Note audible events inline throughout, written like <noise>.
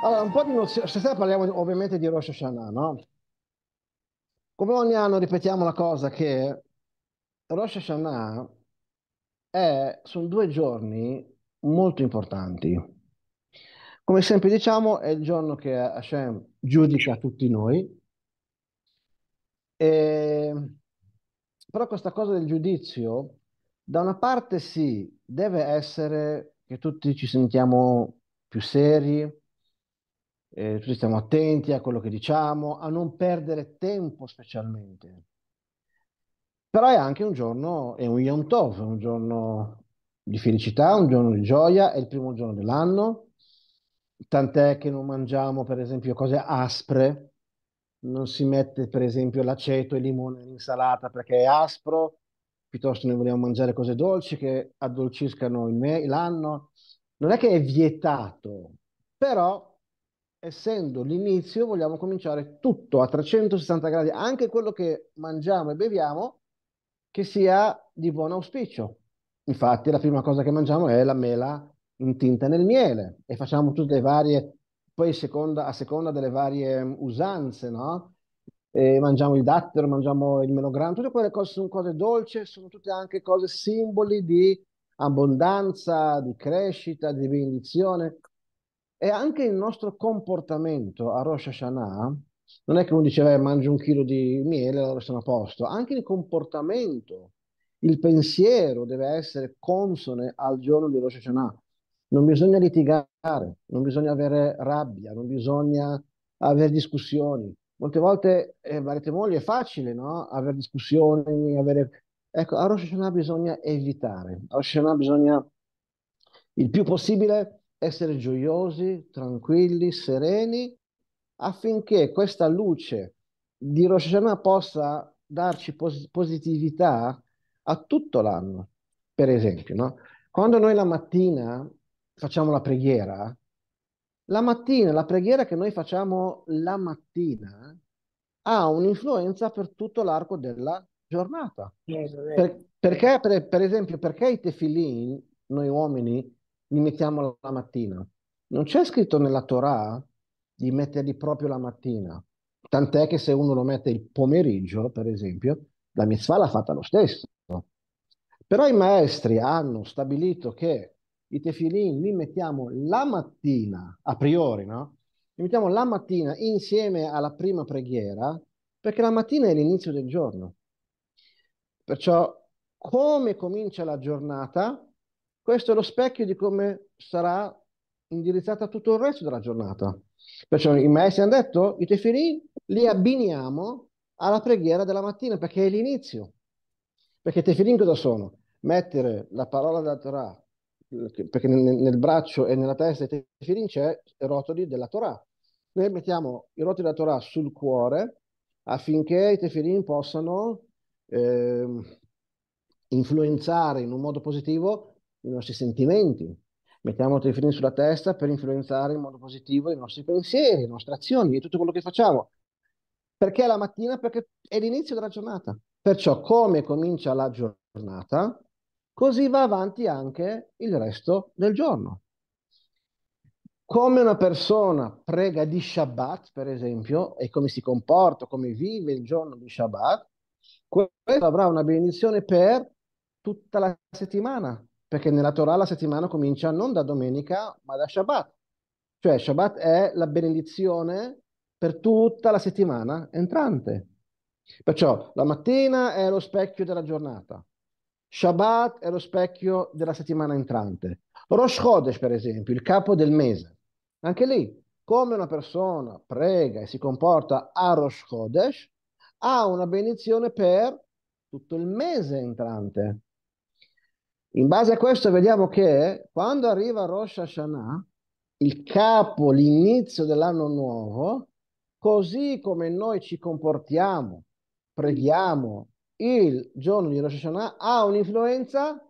Allora, un po' di nozione. Stasera parliamo ovviamente di Rosh Hashanah, no? Come ogni anno ripetiamo la cosa che Rosh Hashanah è, sono due giorni molto importanti. Come sempre diciamo, è il giorno che Hashem giudica tutti noi. E... Però questa cosa del giudizio, da una parte sì, deve essere che tutti ci sentiamo più seri, eh, tutti stiamo attenti a quello che diciamo, a non perdere tempo specialmente. Però è anche un giorno, è un Yom Tov, è un giorno di felicità, un giorno di gioia, è il primo giorno dell'anno, tant'è che non mangiamo per esempio cose aspre, non si mette per esempio l'aceto e il limone nell'insalata perché è aspro, piuttosto noi vogliamo mangiare cose dolci che addolciscano me- l'anno. Non è che è vietato, però essendo l'inizio, vogliamo cominciare tutto a 360 gradi, anche quello che mangiamo e beviamo, che sia di buon auspicio. Infatti, la prima cosa che mangiamo è la mela intinta nel miele e facciamo tutte le varie, poi seconda, a seconda delle varie mm, usanze, no? E mangiamo il dattero, mangiamo il melograno, tutte quelle cose sono cose dolci, sono tutte anche cose simboli di abbondanza, di crescita, di benedizione. E anche il nostro comportamento a Rosh Hashanah, non è che uno diceva eh, mangio un chilo di miele e allora sono a posto, anche il comportamento, il pensiero deve essere consone al giorno di Rosh Hashanah. Non bisogna litigare, non bisogna avere rabbia, non bisogna avere discussioni. Molte volte, eh, mogli, è facile no? avere discussioni, avere... Ecco, a Rosh Hashanah bisogna evitare, a Rosh Hashanah bisogna il più possibile essere gioiosi, tranquilli, sereni, affinché questa luce di Rosh Hashanah possa darci pos- positività a tutto l'anno. Per esempio, no? quando noi la mattina facciamo la preghiera, la mattina, la preghiera che noi facciamo la mattina ha un'influenza per tutto l'arco della giornata. Eh, per, perché, per, per esempio, perché i tefillin, noi uomini, li mettiamo la mattina. Non c'è scritto nella Torah di metterli proprio la mattina, tant'è che se uno lo mette il pomeriggio, per esempio, la mitzvah l'ha fatta lo stesso. Però i maestri hanno stabilito che i tefilin li mettiamo la mattina, a priori, no? Li mettiamo la mattina insieme alla prima preghiera, perché la mattina è l'inizio del giorno. Perciò come comincia la giornata questo è lo specchio di come sarà indirizzata tutto il resto della giornata. Perciò i maestri hanno detto, i tefilin li abbiniamo alla preghiera della mattina, perché è l'inizio. Perché i tefilin cosa sono? Mettere la parola della Torah, perché nel, nel braccio e nella testa dei tefilin c'è i rotoli della Torah. Noi mettiamo i rotoli della Torah sul cuore affinché i tefilin possano eh, influenzare in un modo positivo i nostri sentimenti, mettiamo i fini sulla testa per influenzare in modo positivo i nostri pensieri, le nostre azioni e tutto quello che facciamo. Perché la mattina? Perché è l'inizio della giornata. Perciò come comincia la giornata, così va avanti anche il resto del giorno. Come una persona prega di Shabbat, per esempio, e come si comporta, come vive il giorno di Shabbat, questo avrà una benedizione per tutta la settimana, perché nella Torah la settimana comincia non da domenica, ma da Shabbat. Cioè Shabbat è la benedizione per tutta la settimana entrante. Perciò la mattina è lo specchio della giornata, Shabbat è lo specchio della settimana entrante, Rosh Chodesh per esempio, il capo del mese. Anche lì, come una persona prega e si comporta a Rosh Chodesh, ha una benedizione per tutto il mese entrante. In base a questo vediamo che quando arriva Rosh Hashanah, il capo, l'inizio dell'anno nuovo, così come noi ci comportiamo, preghiamo, il giorno di Rosh Hashanah ha un'influenza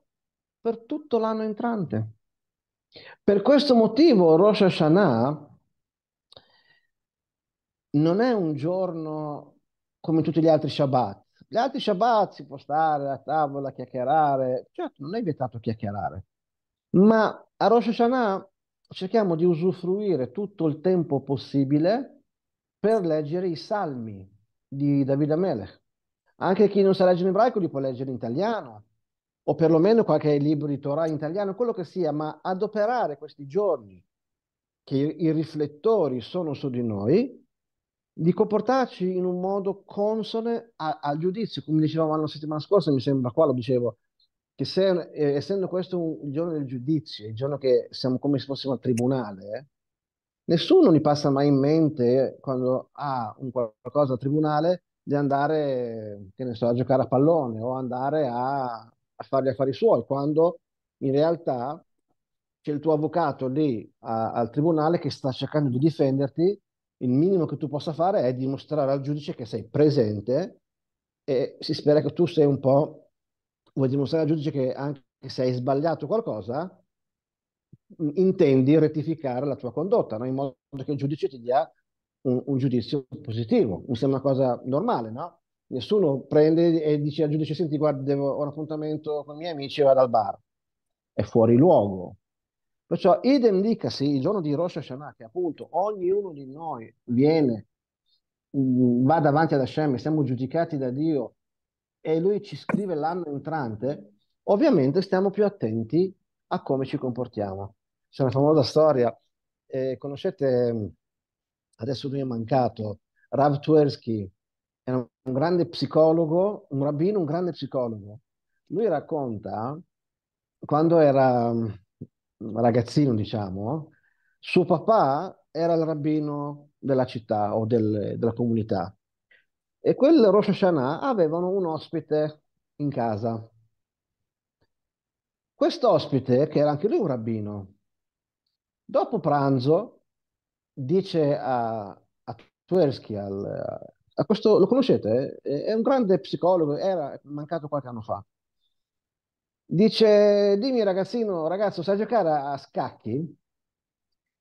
per tutto l'anno entrante. Per questo motivo Rosh Hashanah non è un giorno come tutti gli altri Shabbat, gli altri Shabbat si può stare a tavola, a chiacchierare, certo non è vietato chiacchierare, ma a Rosh Hashanah cerchiamo di usufruire tutto il tempo possibile per leggere i salmi di Davide Melech. Anche chi non sa leggere in ebraico li può leggere in italiano, o perlomeno qualche libro di Torah in italiano, quello che sia, ma adoperare questi giorni che i riflettori sono su di noi di comportarci in un modo consone al giudizio, come dicevamo la settimana scorsa, mi sembra qua lo dicevo, che se, eh, essendo questo un, il giorno del giudizio, il giorno che siamo come se fossimo al tribunale, eh, nessuno gli passa mai in mente eh, quando ha un qualcosa al tribunale di andare, che ne so, a giocare a pallone o andare a, a fare gli affari suoi, quando in realtà c'è il tuo avvocato lì a, al tribunale che sta cercando di difenderti il minimo che tu possa fare è dimostrare al giudice che sei presente e si spera che tu sei un po', vuoi dimostrare al giudice che anche se hai sbagliato qualcosa, mm, intendi rettificare la tua condotta, no? in modo che il giudice ti dia un, un, giudizio positivo. Mi sembra una cosa normale, no? Nessuno prende e dice al giudice, senti, guarda, devo, ho un appuntamento con i miei amici e vado al bar. È fuori luogo, Perciò idem dicasi il giorno di Rosh Hashanah, che appunto ognuno di noi viene, mm, va davanti ad Hashem, siamo giudicati da Dio e Lui ci scrive l'anno entrante, ovviamente stiamo più attenti a come ci comportiamo. C'è una famosa storia, eh, conoscete, mm, adesso lui è mancato, Rav Twersky, era un grande psicologo, un rabbino, un grande psicologo. Lui racconta quando era mm, ragazzino, diciamo, suo papà era il rabbino della città o del, della comunità e quel Rosh Hashanah avevano un ospite in casa. Quest'ospite, che era anche lui un rabbino, dopo pranzo dice a, a Tversky, al, a questo, lo conoscete? È un grande psicologo, era mancato qualche anno fa. Dice, dimmi ragazzino, ragazzo, sai giocare a scacchi?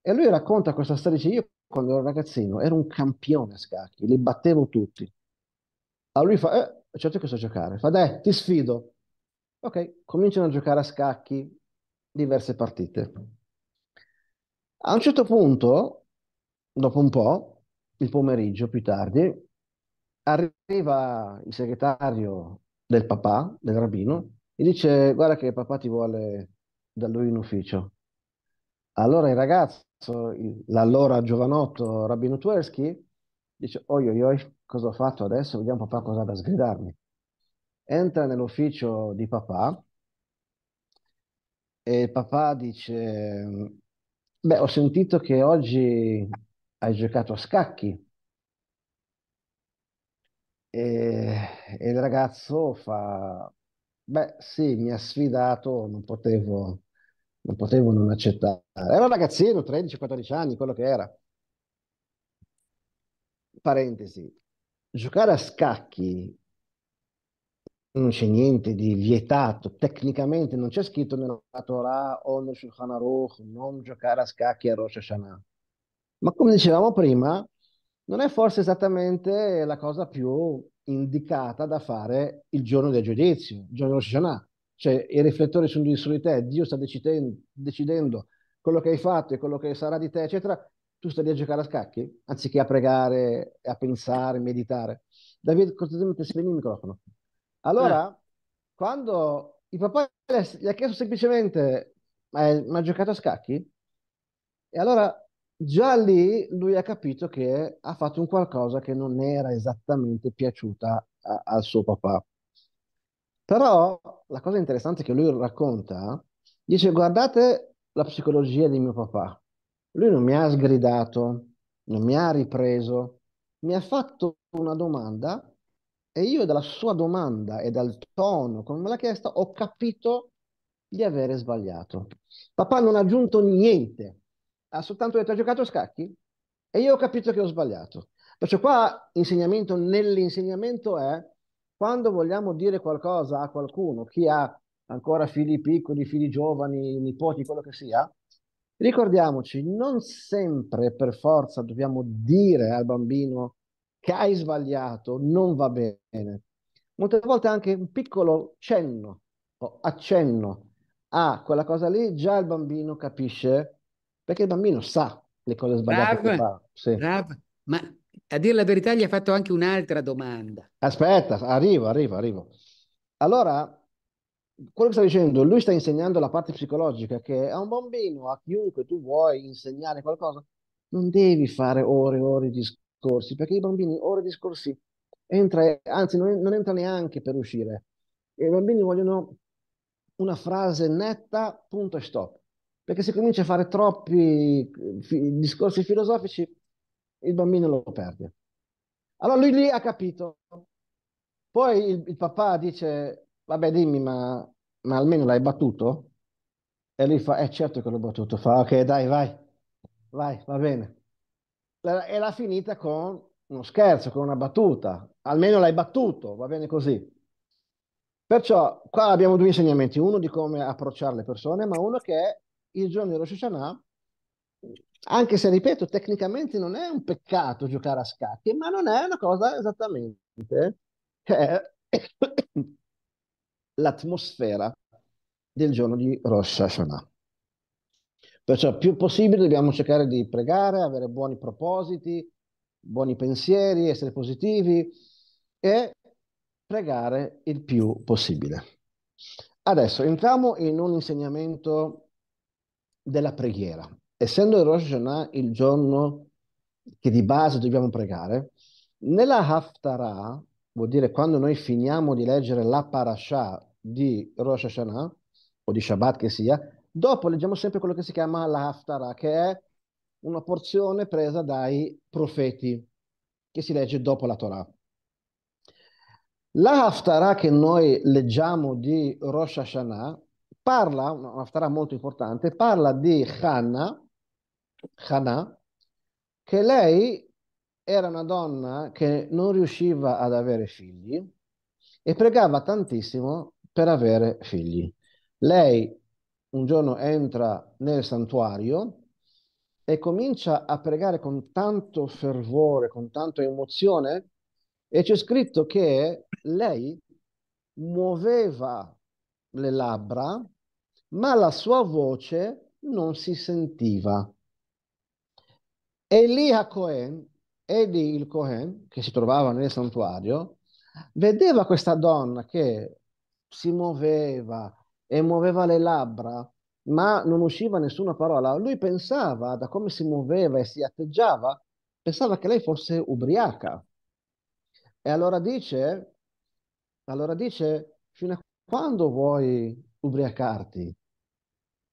E lui racconta questa storia, dice, io quando ero ragazzino ero un campione a scacchi, li battevo tutti. A lui fa, eh, certo che so giocare. Fa, dai, ti sfido. Ok, cominciano a giocare a scacchi diverse partite. A un certo punto, dopo un po', il pomeriggio più tardi, arriva il segretario del papà, del rabbino, gli dice guarda che papà ti vuole da lui in ufficio. Allora il ragazzo, l'allora giovanotto Rabbino Tversky, dice oi oi oi, cosa ho fatto adesso? Vediamo papà cosa ha da sgridarmi. Entra nell'ufficio di papà e papà dice beh ho sentito che oggi hai giocato a scacchi. E, e il ragazzo fa Beh, sì, mi ha sfidato, non potevo non, potevo non accettare. Era un ragazzino, 13-14 anni, quello che era. Parentesi, giocare a scacchi non c'è niente di vietato, tecnicamente non c'è scritto nella Torah o nel Shulchan Aruch non giocare a scacchi a Rosh Hashanah. Ma come dicevamo prima, non è forse esattamente la cosa più indicata da fare il giorno del giudizio, il giorno dello Shana. Cioè i riflettori sono su di te, Dio sta decidendo, decidendo quello che hai fatto e quello che sarà di te, eccetera. Tu stai a giocare a scacchi, anziché a pregare, a pensare, a meditare. Davide costantemente spegne il microfono. Allora, eh. quando il papà gli ha chiesto semplicemente ma, ma ha giocato a scacchi? E allora già lì lui ha capito che ha fatto un qualcosa che non era esattamente piaciuta al suo papà. Però la cosa interessante che lui racconta, dice guardate la psicologia di mio papà. Lui non mi ha sgridato, non mi ha ripreso, mi ha fatto una domanda e io dalla sua domanda e dal tono come me l'ha chiesta ho capito di avere sbagliato. Papà non ha aggiunto niente, ha soltanto detto ha giocato a scacchi e io ho capito che ho sbagliato. Perciò qua insegnamento nell'insegnamento è quando vogliamo dire qualcosa a qualcuno, chi ha ancora figli piccoli, figli giovani, nipoti, quello che sia, ricordiamoci, non sempre per forza dobbiamo dire al bambino che hai sbagliato, non va bene. Molte volte anche un piccolo cenno o accenno a quella cosa lì, già il bambino capisce perché il bambino sa le cose sbagliate bravo, che fa. Sì. Bravo. Ma a dire la verità gli ha fatto anche un'altra domanda. Aspetta, arrivo, arrivo, arrivo. Allora, quello che sta dicendo, lui sta insegnando la parte psicologica che a un bambino, a chiunque tu vuoi insegnare qualcosa, non devi fare ore e ore di discorsi, perché i bambini ore di discorsi entra, anzi non, non entra neanche per uscire. I bambini vogliono una frase netta, punto e stop. Perché se comincia a fare troppi eh, fi- discorsi filosofici, il bambino lo perde. Allora lui lì ha capito. Poi il, il papà dice, vabbè dimmi, ma, ma, almeno l'hai battuto? E lui fa, eh certo che l'ho battuto. Fa, ok dai, vai, vai, va bene. E l'ha finita con uno scherzo, con una battuta. Almeno l'hai battuto, va bene così. Perciò qua abbiamo due insegnamenti, uno di come approcciare le persone, ma uno che è il giorno di Rosh Hashanah, anche se, ripeto, tecnicamente non è un peccato giocare a scacchi, ma non è una cosa esattamente eh, <coughs> l'atmosfera del giorno di Rosh Hashanah. Perciò più possibile dobbiamo cercare di pregare, avere buoni propositi, buoni pensieri, essere positivi e pregare il più possibile. Adesso entriamo in un insegnamento della preghiera. Essendo il Rosh Hashanah il giorno che di base dobbiamo pregare, nella Haftarah, vuol dire quando noi finiamo di leggere la parasha di Rosh Hashanah, o di Shabbat che sia, dopo leggiamo sempre quello che si chiama la Haftarah, che è una porzione presa dai profeti, che si legge dopo la Torah. La Haftarah che noi leggiamo di Rosh Hashanah parla, una Haftarah molto importante, parla di Hanna, Hannah, che lei era una donna che non riusciva ad avere figli e pregava tantissimo per avere figli. Lei un giorno entra nel santuario e comincia a pregare con tanto fervore, con tanta emozione, e c'è scritto che lei muoveva le labbra ma la sua voce non si sentiva. Elia Cohen, Eli il Cohen, che si trovava nel santuario, vedeva questa donna che si muoveva e muoveva le labbra, ma non usciva nessuna parola. Lui pensava da come si muoveva e si atteggiava, pensava che lei fosse ubriaca. E allora dice, allora dice, fino a quando vuoi ubriacarti.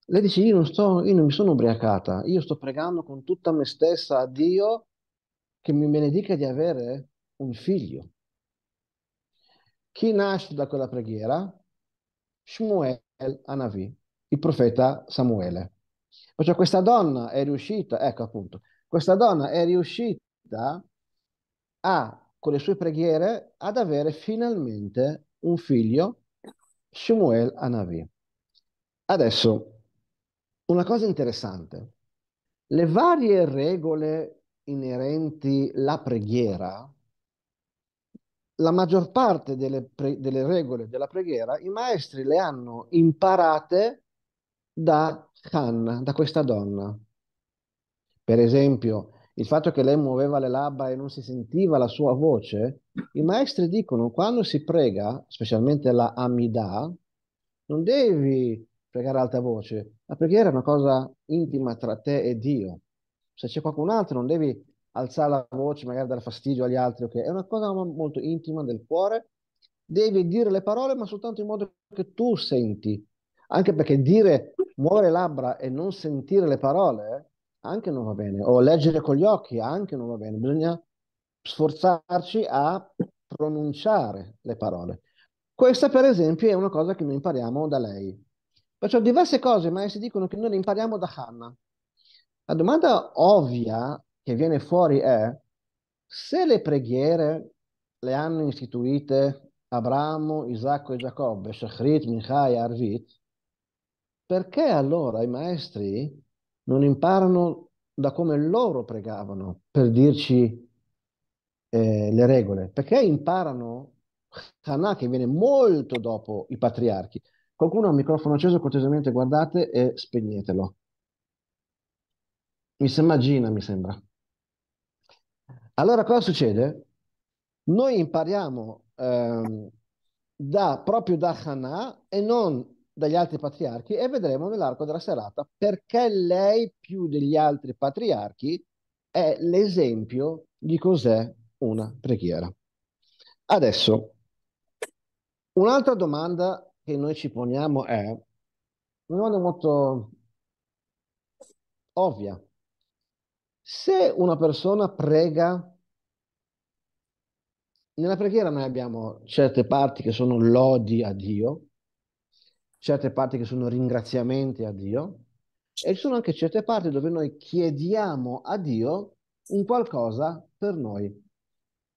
Lei dice, io non, sto, io non mi sono ubriacata, io sto pregando con tutta me stessa a Dio che mi benedica di avere un figlio. Chi nasce da quella preghiera? Shmuel Anavi, il profeta Samuele. Cioè questa donna è riuscita, ecco appunto, questa donna è riuscita a, con le sue preghiere ad avere finalmente un figlio Shmuel Anavi. Adesso, una cosa interessante, le varie regole inerenti alla preghiera, la maggior parte delle, pre- delle, regole della preghiera, i maestri le hanno imparate da Hannah, da questa donna. Per esempio, il fatto che lei muoveva le labbra e non si sentiva la sua voce, i maestri dicono quando si prega, specialmente la Amida, non devi pregare alta voce, la preghiera è una cosa intima tra te e Dio. Se c'è qualcun altro non devi alzare la voce, magari dare fastidio agli altri, okay? è una cosa molto intima del cuore, devi dire le parole ma soltanto in modo che tu senti, anche perché dire muovere labbra e non sentire le parole anche non va bene, o leggere con gli occhi anche non va bene, bisogna sforzarci a pronunciare le parole. Questa, per esempio, è una cosa che noi impariamo da lei. Perciò diverse cose i maestri dicono che noi le impariamo da Hannah. La domanda ovvia che viene fuori è se le preghiere le hanno istituite Abramo, Isacco e Giacobbe, Shachrit, Michai e Arvit, perché allora i maestri non imparano da come loro pregavano per dirci eh, le regole, perché imparano Hanà che viene molto dopo i patriarchi. Qualcuno ha un microfono acceso, cortesemente guardate e spegnetelo. Mi sembra Gina, mi sembra. Allora cosa succede? Noi impariamo ehm, da, proprio da Hanà e non dagli altri patriarchi e vedremo nell'arco della serata perché lei più degli altri patriarchi è l'esempio di cos'è una preghiera. Adesso, un'altra domanda che noi ci poniamo è una domanda molto ovvia. Se una persona prega nella preghiera noi abbiamo certe parti che sono lodi a Dio, certe parti che sono ringraziamenti a Dio e ci sono anche certe parti dove noi chiediamo a Dio un qualcosa per noi,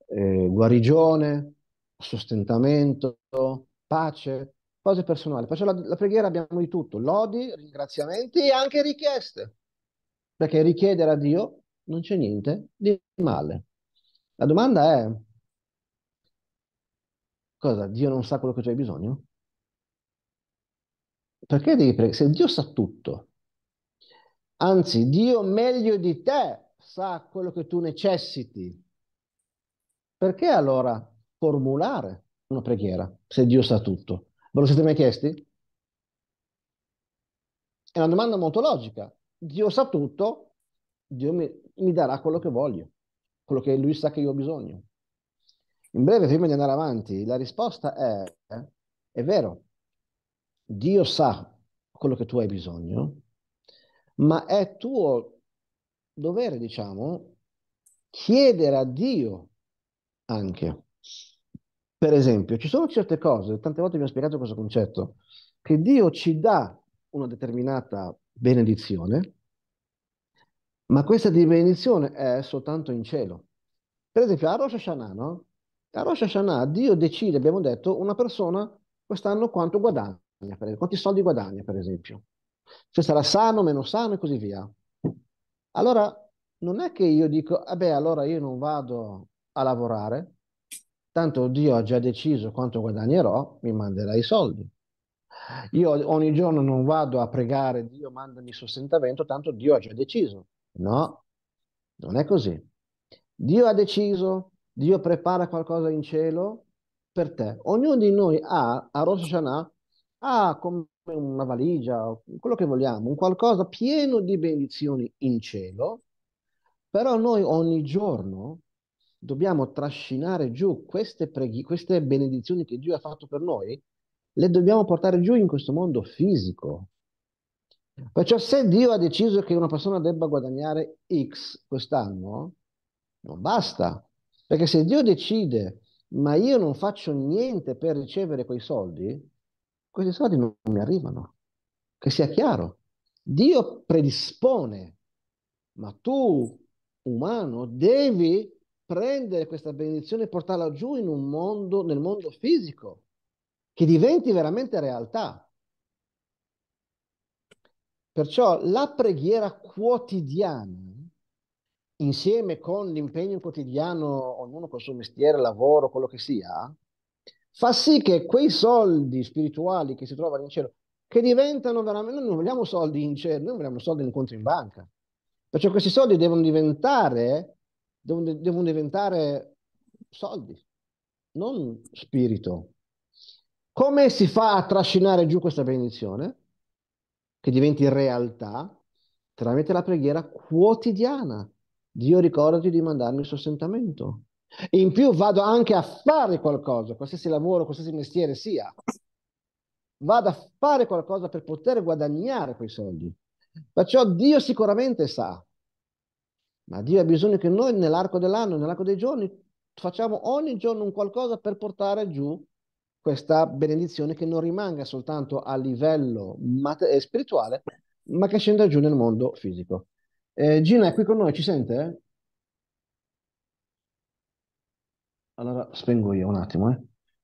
eh, guarigione, sostentamento, pace, cose personali. Perciò la, la preghiera abbiamo di tutto, lodi, ringraziamenti e anche richieste, perché richiedere a Dio non c'è niente di male. La domanda è, cosa? Dio non sa quello che tu hai bisogno? Perché devi pregare? Se Dio sa tutto, anzi Dio meglio di te sa quello che tu necessiti, perché allora formulare una preghiera se Dio sa tutto? Ve lo siete mai chiesti? È una domanda molto logica. Dio sa tutto, Dio mi, mi darà quello che voglio, quello che Lui sa che io ho bisogno. In breve, prima di andare avanti, la risposta è, eh, è vero, Dio sa quello che tu hai bisogno, ma è tuo dovere, diciamo, chiedere a Dio anche. Per esempio, ci sono certe cose, tante volte vi ho spiegato questo concetto, che Dio ci dà una determinata benedizione, ma questa benedizione è soltanto in cielo. Per esempio, a Rosh Hashanah, no? A Rosh Hashanah Dio decide, abbiamo detto, una persona quest'anno quanto guadagna quanti soldi guadagna, per esempio, se cioè, sarà sano, meno sano e così via. Allora non è che io dico, vabbè, ah, allora io non vado a lavorare, tanto Dio ha già deciso quanto guadagnerò, mi manderà i soldi. Io ogni giorno non vado a pregare Dio mandami sostentamento, tanto Dio ha già deciso. No, non è così. Dio ha deciso, Dio prepara qualcosa in cielo per te. Ognuno di noi ha a Rosh Hashanah Ah, come una valigia, quello che vogliamo, un qualcosa pieno di benedizioni in cielo, però noi ogni giorno dobbiamo trascinare giù queste, preghi- queste benedizioni che Dio ha fatto per noi, le dobbiamo portare giù in questo mondo fisico. Perciò se Dio ha deciso che una persona debba guadagnare X quest'anno, non basta, perché se Dio decide ma io non faccio niente per ricevere quei soldi, questi soldi non mi arrivano. Che sia chiaro, Dio predispone, ma tu, umano, devi prendere questa benedizione e portarla giù in un mondo, nel mondo fisico, che diventi veramente realtà. Perciò la preghiera quotidiana, insieme con l'impegno quotidiano, ognuno col suo mestiere, lavoro, quello che sia, fa sì che quei soldi spirituali che si trovano in cielo, che diventano veramente, noi non vogliamo soldi in cielo, noi vogliamo soldi in conto in banca. Perciò questi soldi devono diventare, devono, devono diventare soldi, non spirito. Come si fa a trascinare giù questa benedizione? Che diventi realtà tramite la preghiera quotidiana. Dio ricordati di mandarmi il sostentamento. In più vado anche a fare qualcosa, qualsiasi lavoro, qualsiasi mestiere sia. Vado a fare qualcosa per poter guadagnare quei soldi. Perciò Dio sicuramente sa, ma Dio ha bisogno che noi nell'arco dell'anno, nell'arco dei giorni, facciamo ogni giorno un qualcosa per portare giù questa benedizione che non rimanga soltanto a livello spirituale, ma che scenda giù nel mondo fisico. Eh, Gina è qui con noi, ci sente? Allora spengo io un attimo, eh,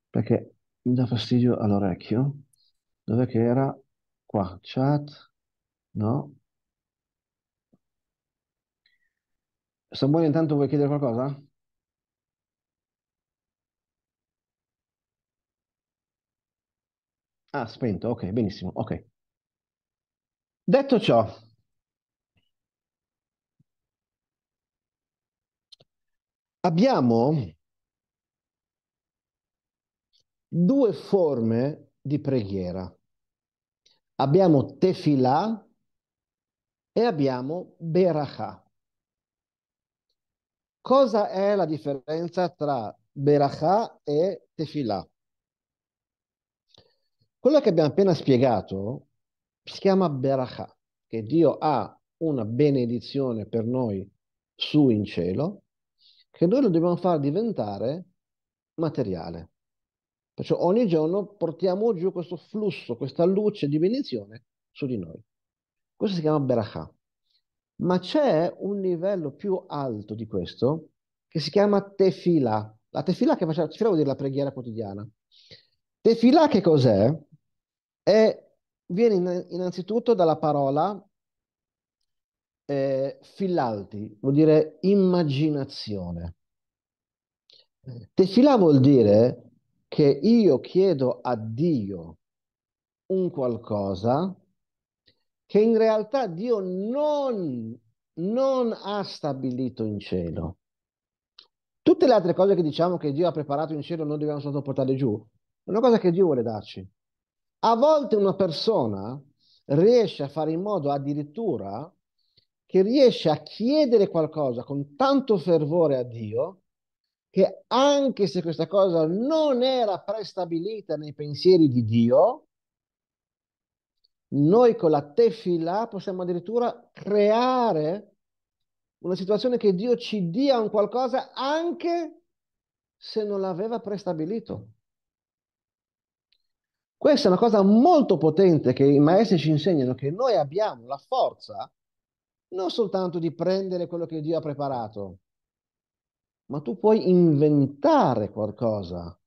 perché mi dà fastidio all'orecchio. Dov'è che era? Qua, chat, no. Samuele, intanto vuoi chiedere qualcosa? Ah, spento, ok, benissimo, ok. Detto ciò, abbiamo due forme di preghiera. Abbiamo tefilah e abbiamo berachah. Cosa è la differenza tra berachah e tefilah? Quello che abbiamo appena spiegato si chiama berachah, che Dio ha una benedizione per noi su in cielo, che noi lo dobbiamo far diventare materiale. Perciò ogni giorno portiamo giù questo flusso, questa luce di benedizione su di noi. Questo si chiama Berachah. Ma c'è un livello più alto di questo che si chiama Tefila. La Tefila che facciamo, tefila vuol dire la preghiera quotidiana. Tefila che cos'è? È, viene innanzitutto dalla parola eh, filalti, vuol dire immaginazione. Tefila vuol dire che io chiedo a Dio un qualcosa che in realtà Dio non, non ha stabilito in cielo. Tutte le altre cose che diciamo che Dio ha preparato in cielo non dobbiamo soltanto portarle giù, è una cosa che Dio vuole darci. A volte una persona riesce a fare in modo addirittura che riesce a chiedere qualcosa con tanto fervore a Dio che anche se questa cosa non era prestabilita nei pensieri di Dio, noi con la tefila possiamo addirittura creare una situazione che Dio ci dia un qualcosa anche se non l'aveva prestabilito. Questa è una cosa molto potente che i maestri ci insegnano, che noi abbiamo la forza non soltanto di prendere quello che Dio ha preparato, ma tu puoi inventare qualcosa,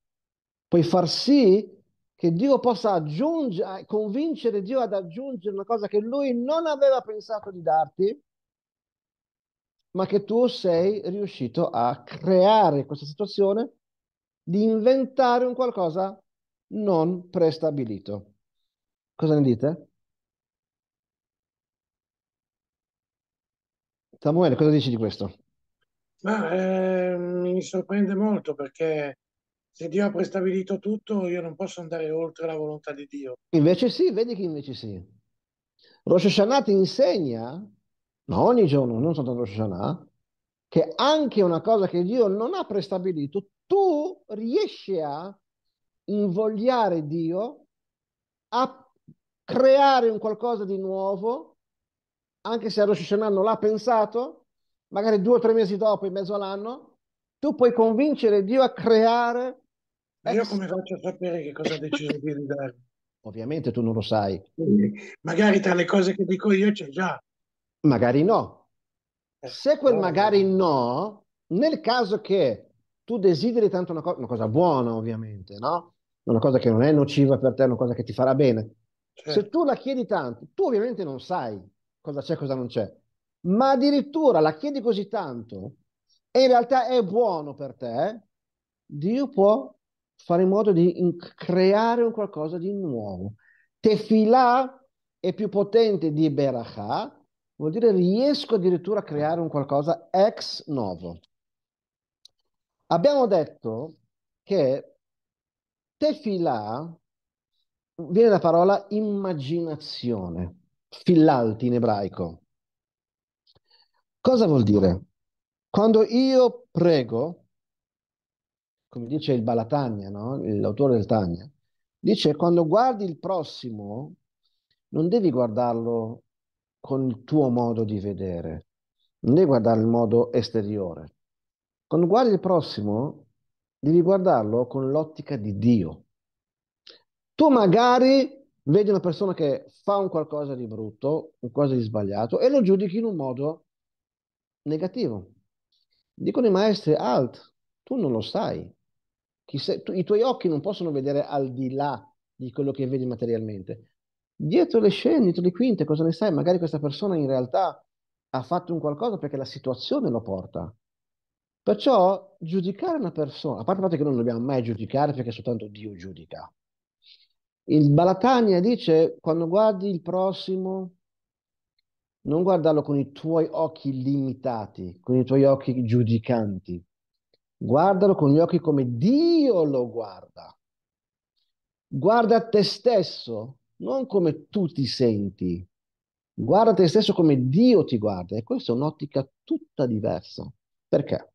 puoi far sì che Dio possa aggiungere, eh, convincere Dio ad aggiungere una cosa che lui non aveva pensato di darti, ma che tu sei riuscito a creare questa situazione di inventare un qualcosa non prestabilito. Cosa ne dite? Samuele, cosa dici di questo? Ma eh, mi sorprende molto perché se Dio ha prestabilito tutto, io non posso andare oltre la volontà di Dio. Invece sì, vedi che invece sì. Rosh Hashanah ti insegna, ma ogni giorno, non soltanto Rosh Hashanah, che anche una cosa che Dio non ha prestabilito, tu riesci a invogliare Dio a creare un qualcosa di nuovo, anche se a Rosh Hashanah non l'ha pensato, magari due o tre mesi dopo, in mezzo all'anno, tu puoi convincere Dio a creare... Io come faccio a sapere che cosa ha deciso di dare? Ovviamente tu non lo sai. Magari tra le cose che dico io c'è già. Magari no. Eh, Se quel magari no, nel caso che tu desideri tanto una, co- una cosa buona, ovviamente, no? Una cosa che non è nociva per te, una cosa che ti farà bene. Certo. Se tu la chiedi tanto, tu ovviamente non sai cosa c'è, cosa non c'è ma addirittura la chiedi così tanto e in realtà è buono per te, Dio può fare in modo di creare un qualcosa di nuovo. Tefilà è più potente di Berachà, vuol dire riesco addirittura a creare un qualcosa ex novo. Abbiamo detto che tefilà viene dalla parola immaginazione, filalti in ebraico. Cosa vuol dire? Quando io prego, come dice il Balatagna, no? l'autore del Tagna, dice quando guardi il prossimo non devi guardarlo con il tuo modo di vedere, non devi guardare il modo esteriore. Quando guardi il prossimo devi guardarlo con l'ottica di Dio. Tu magari vedi una persona che fa un qualcosa di brutto, un qualcosa di sbagliato e lo giudichi in un modo negativo. Dicono i maestri, Alt, tu non lo sai. Sei, tu, I tuoi occhi non possono vedere al di là di quello che vedi materialmente. Dietro le scene, dietro le quinte, cosa ne sai? Magari questa persona in realtà ha fatto un qualcosa perché la situazione lo porta. Perciò giudicare una persona, a parte il fatto che noi non dobbiamo mai giudicare perché soltanto Dio giudica. Il Balatania dice, quando guardi il prossimo, non guardarlo con i tuoi occhi limitati, con i tuoi occhi giudicanti. Guardalo con gli occhi come Dio lo guarda. Guarda te stesso, non come tu ti senti. Guarda te stesso come Dio ti guarda. E questa è un'ottica tutta diversa. Perché?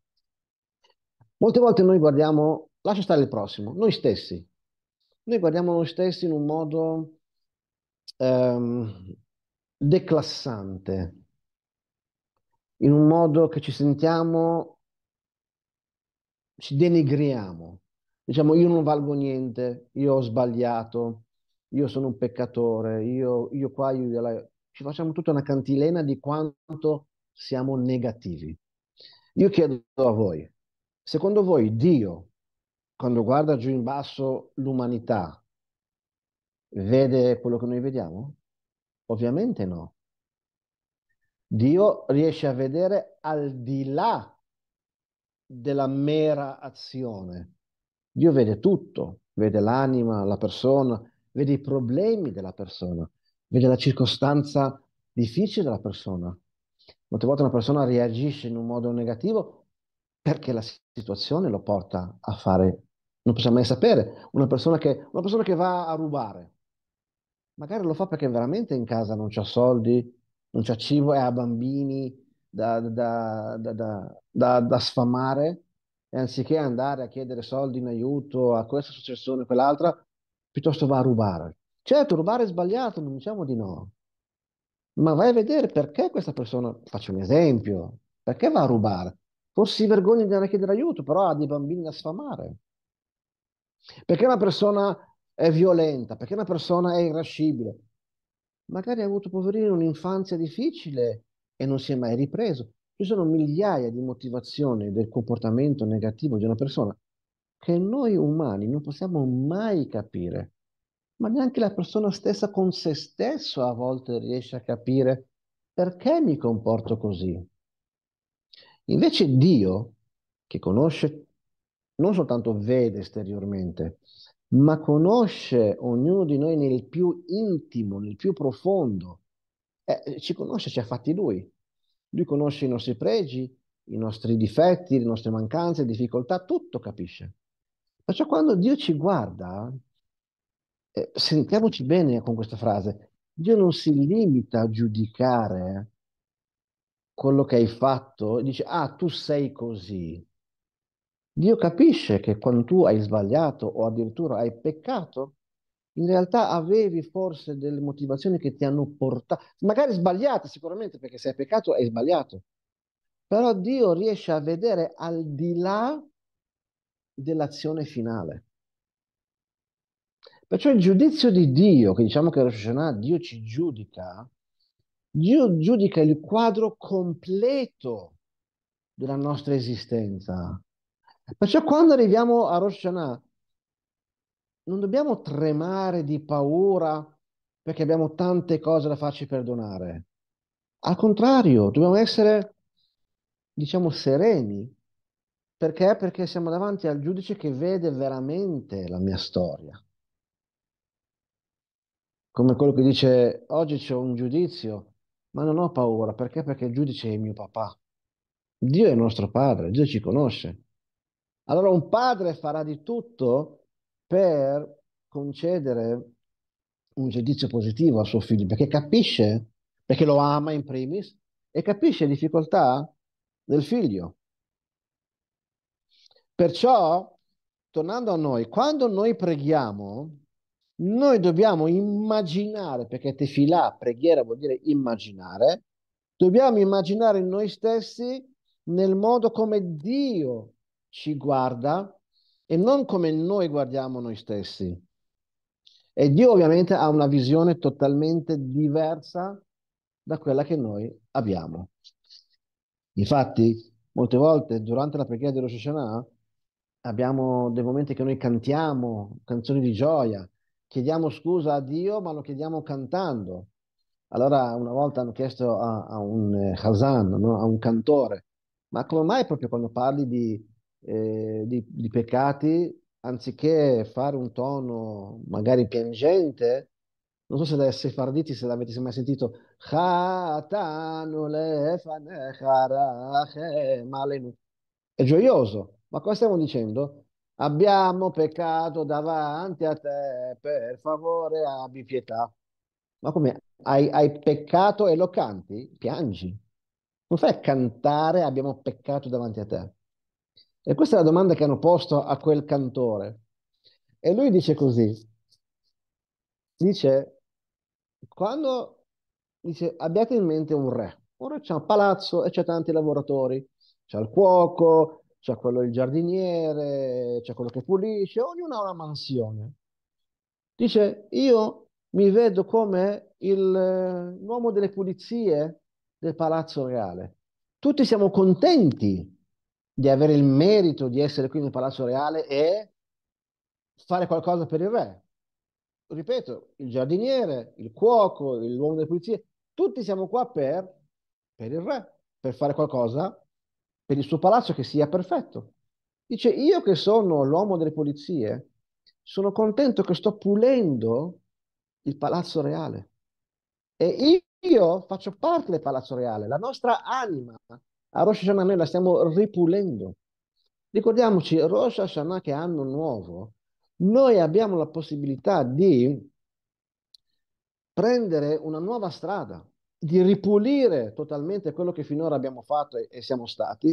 Molte volte noi guardiamo, lascia stare il prossimo, noi stessi. Noi guardiamo noi stessi in un modo um, declassante, in un modo che ci sentiamo, ci denigriamo. Diciamo io non valgo niente, io ho sbagliato, io sono un peccatore, io, io qua, io, io là. Ci facciamo tutta una cantilena di quanto siamo negativi. Io chiedo a voi, secondo voi Dio, quando guarda giù in basso l'umanità, vede quello che noi vediamo? Ovviamente no. Dio riesce a vedere al di là della mera azione. Dio vede tutto, vede l'anima, la persona, vede i problemi della persona, vede la circostanza difficile della persona. Molte volte una persona reagisce in un modo negativo perché la situazione lo porta a fare, non possiamo mai sapere, una persona che, una persona che va a rubare, magari lo fa perché veramente in casa non c'ha soldi, non c'ha cibo e ha bambini da, da, da, da, sfamare, e anziché andare a chiedere soldi in aiuto a questa successione o quell'altra, piuttosto va a rubare. Certo, rubare è sbagliato, non diciamo di no, ma vai a vedere perché questa persona, faccio un esempio, perché va a rubare? Forse si vergogna di andare a chiedere aiuto, però ha dei bambini da sfamare. Perché una persona è violenta, perché una persona è irascibile. Magari ha avuto, poverino, un'infanzia difficile e non si è mai ripreso. Ci sono migliaia di motivazioni del comportamento negativo di una persona che noi umani non possiamo mai capire, ma neanche la persona stessa con se stesso a volte riesce a capire perché mi comporto così. Invece Dio, che conosce, non soltanto vede esteriormente, ma conosce ognuno di noi nel più intimo, nel più profondo. Eh, eh, ci conosce, ci ha fatti lui. Lui conosce i nostri pregi, i nostri difetti, le nostre mancanze, difficoltà, tutto capisce. Perciò quando Dio ci guarda, eh, sentiamoci bene con questa frase, Dio non si limita a giudicare quello che hai fatto e dice, ah, tu sei così. Dio capisce che quando tu hai sbagliato o addirittura hai peccato, in realtà avevi forse delle motivazioni che ti hanno portato, magari sbagliate sicuramente perché se hai peccato hai sbagliato, però Dio riesce a vedere al di là dell'azione finale. Perciò il giudizio di Dio, che diciamo che Rosh Hashanah, Dio ci giudica, Dio giudica il quadro completo della nostra esistenza, Perciò quando arriviamo a Rosh Hashanah, non dobbiamo tremare di paura perché abbiamo tante cose da farci perdonare. Al contrario, dobbiamo essere, diciamo, sereni. Perché? Perché siamo davanti al giudice che vede veramente la mia storia. Come quello che dice, oggi c'è un giudizio, ma non ho paura. Perché? Perché il giudice è mio papà. Dio è il nostro padre, Dio ci conosce. Allora un padre farà di tutto per concedere un giudizio positivo al suo figlio, perché capisce, perché lo ama in primis, e capisce le difficoltà del figlio. Perciò, tornando a noi, quando noi preghiamo, noi dobbiamo immaginare, perché tefilà, preghiera vuol dire immaginare, dobbiamo immaginare noi stessi nel modo come Dio ci guarda e non come noi guardiamo noi stessi. E Dio ovviamente ha una visione totalmente diversa da quella che noi abbiamo. Infatti, molte volte durante la preghiera dello Shoshanah abbiamo dei momenti che noi cantiamo canzoni di gioia, chiediamo scusa a Dio, ma lo chiediamo cantando. Allora, una volta hanno chiesto a, a un eh, Hazan, no? a un cantore, ma come mai proprio quando parli di eh, di, di peccati, anziché fare un tono magari piangente, non so se da Sefarditi, se l'avete mai sentito, è gioioso. Ma cosa stiamo dicendo? Abbiamo peccato davanti a te, per favore abbi pietà. Ma come? Hai, hai peccato e lo canti? Piangi. Non fai cantare abbiamo peccato davanti a te. E questa è la domanda che hanno posto a quel cantore. E lui dice così, dice, quando dice, abbiate in mente un re, un re c'è un palazzo e c'è tanti lavoratori, c'è il cuoco, c'è quello il giardiniere, c'è quello che pulisce, ognuno ha una mansione. Dice, io mi vedo come il, eh, l'uomo delle pulizie del palazzo reale. Tutti siamo contenti di avere il merito di essere qui nel Palazzo Reale e fare qualcosa per il re. Ripeto, il giardiniere, il cuoco, l'uomo delle pulizie, tutti siamo qua per, per il re, per fare qualcosa per il suo palazzo che sia perfetto. Dice, io che sono l'uomo delle pulizie, sono contento che sto pulendo il palazzo reale. E io faccio parte del palazzo reale, la nostra anima a Rosh Hashanah noi la stiamo ripulendo. Ricordiamoci, Rosh Hashanah che è anno nuovo, noi abbiamo la possibilità di prendere una nuova strada, di ripulire totalmente quello che finora abbiamo fatto e, e siamo stati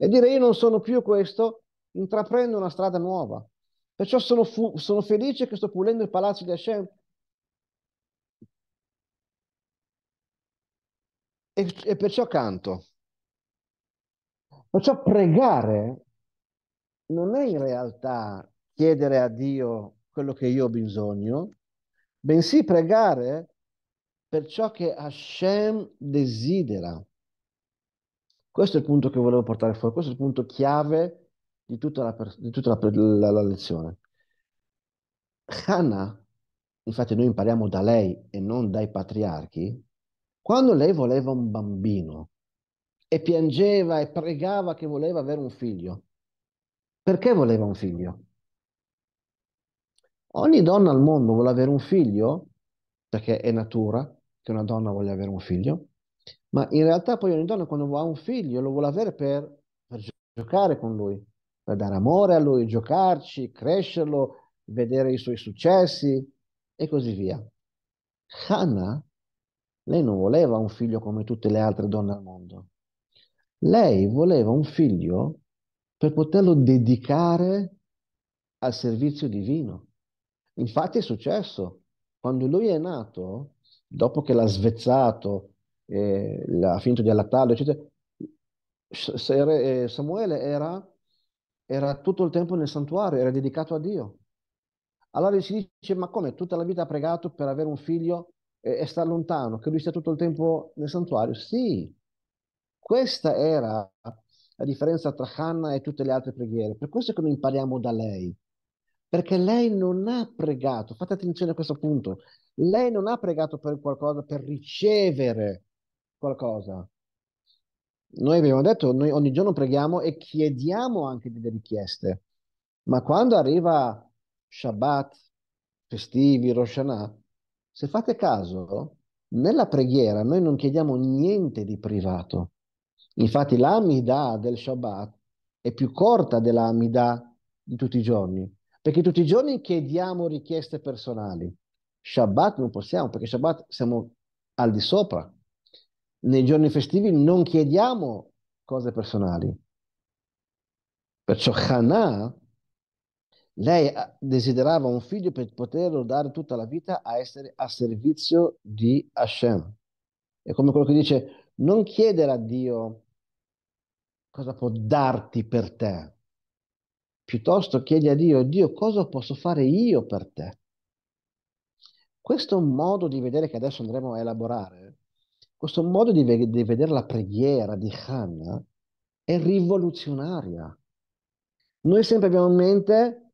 e dire io non sono più questo, intraprendo una strada nuova. Perciò sono, fu- sono felice che sto pulendo il palazzo di Hashem. E, e perciò canto. Perciò pregare non è in realtà chiedere a Dio quello che io ho bisogno, bensì pregare per ciò che Hashem desidera. Questo è il punto che volevo portare fuori, questo è il punto chiave di tutta la, di tutta la, la, la lezione. Hannah, infatti noi impariamo da lei e non dai patriarchi, quando lei voleva un bambino, e piangeva e pregava che voleva avere un figlio. Perché voleva un figlio? Ogni donna al mondo vuole avere un figlio, perché è natura che una donna voglia avere un figlio, ma in realtà poi ogni donna quando ha un figlio lo vuole avere per, per giocare con lui, per dare amore a lui, giocarci, crescerlo, vedere i suoi successi e così via. Hannah, lei non voleva un figlio come tutte le altre donne al mondo, lei voleva un figlio per poterlo dedicare al servizio divino. Infatti è successo. Quando lui è nato, dopo che l'ha svezzato, eh, l'ha finito di allattarlo, eccetera, eh, Samuele era, era, tutto il tempo nel santuario, era dedicato a Dio. Allora si dice, ma come? Tutta la vita ha pregato per avere un figlio e, e sta lontano, che lui sia tutto il tempo nel santuario? Sì, questa era la differenza tra Hannah e tutte le altre preghiere. Per questo è che noi impariamo da lei, perché lei non ha pregato, fate attenzione a questo punto, lei non ha pregato per qualcosa, per ricevere qualcosa. Noi abbiamo detto, noi ogni giorno preghiamo e chiediamo anche delle richieste, ma quando arriva Shabbat, festivi, Rosh Hashanah, se fate caso, nella preghiera noi non chiediamo niente di privato Infatti la Amidà del Shabbat è più corta della Amidà di tutti i giorni, perché tutti i giorni chiediamo richieste personali. Shabbat non possiamo, perché Shabbat siamo al di sopra. Nei giorni festivi non chiediamo cose personali. Perciò Hannah, lei ah, desiderava un figlio per poterlo dare tutta la vita a essere a servizio di Hashem. È come quello che dice, non chiedere a Dio cosa può darti per te. Piuttosto chiedi a Dio, Dio, cosa posso fare io per te? Questo modo di vedere che adesso andremo a elaborare. Questo modo di, ve- di vedere la preghiera di Hannah è rivoluzionaria. Noi sempre abbiamo in mente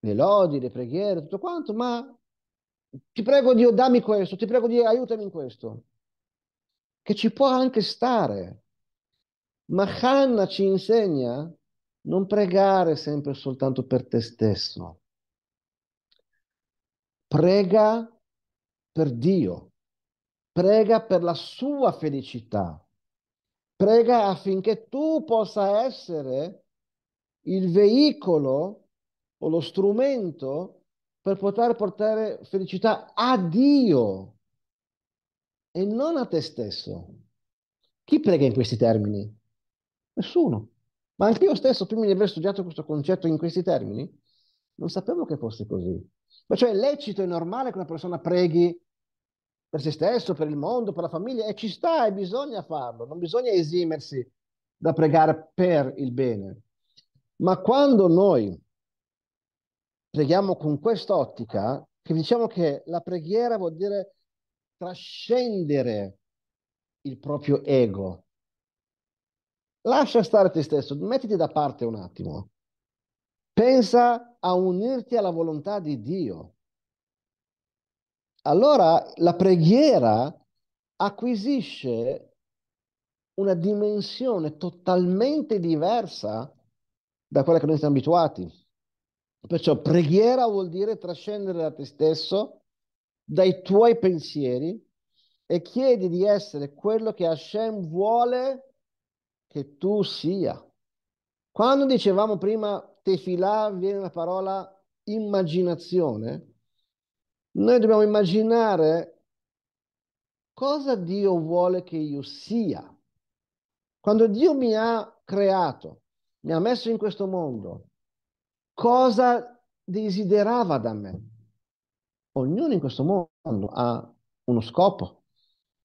le lodi, le preghiere, tutto quanto, ma ti prego Dio dammi questo, ti prego Dio aiutami in questo, che ci può anche stare, ma Hanna ci insegna non pregare sempre soltanto per te stesso. Prega per Dio, prega per la sua felicità, prega affinché tu possa essere il veicolo o lo strumento per poter portare felicità a Dio e non a te stesso. Chi prega in questi termini? Nessuno. Ma anche io stesso, prima di aver studiato questo concetto in questi termini, non sapevo che fosse così. Ma cioè è lecito e normale che una persona preghi per se stesso, per il mondo, per la famiglia, e ci sta e bisogna farlo, non bisogna esimersi da pregare per il bene. Ma quando noi preghiamo con quest'ottica, che diciamo che la preghiera vuol dire trascendere il proprio ego, lascia stare te stesso, mettiti da parte un attimo. Pensa a unirti alla volontà di Dio. Allora la preghiera acquisisce una dimensione totalmente diversa da quella che noi siamo abituati. Perciò preghiera vuol dire trascendere da te stesso, dai tuoi pensieri e chiedi di essere quello che Hashem vuole che tu sia. Quando dicevamo prima tefilà viene la parola immaginazione, noi dobbiamo immaginare cosa Dio vuole che io sia. Quando Dio mi ha creato, mi ha messo in questo mondo, cosa desiderava da me? Ognuno in questo mondo ha uno scopo,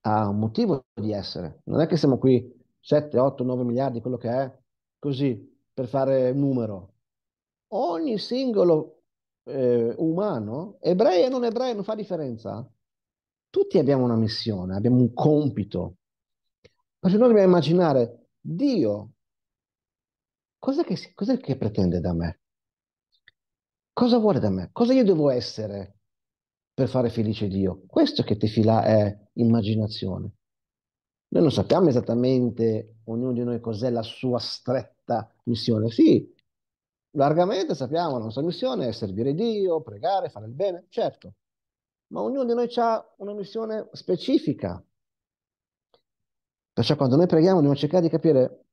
ha un motivo di essere. Non è che siamo qui 7, 8, 9 miliardi, quello che è, così, per fare un numero. Ogni singolo eh, umano, ebrei e non ebrei, non fa differenza. Tutti abbiamo una missione, abbiamo un compito. Ma se noi dobbiamo immaginare, Dio, cos'è che, cos'è che pretende da me? Cosa vuole da me? Cosa io devo essere per fare felice Dio? Questo che ti fila è immaginazione. Noi non sappiamo esattamente ognuno di noi cos'è la sua stretta missione. Sì, largamente sappiamo la nostra missione è servire Dio, pregare, fare il bene, certo, ma ognuno di noi ha una missione specifica. Perciò quando noi preghiamo dobbiamo cercare di capire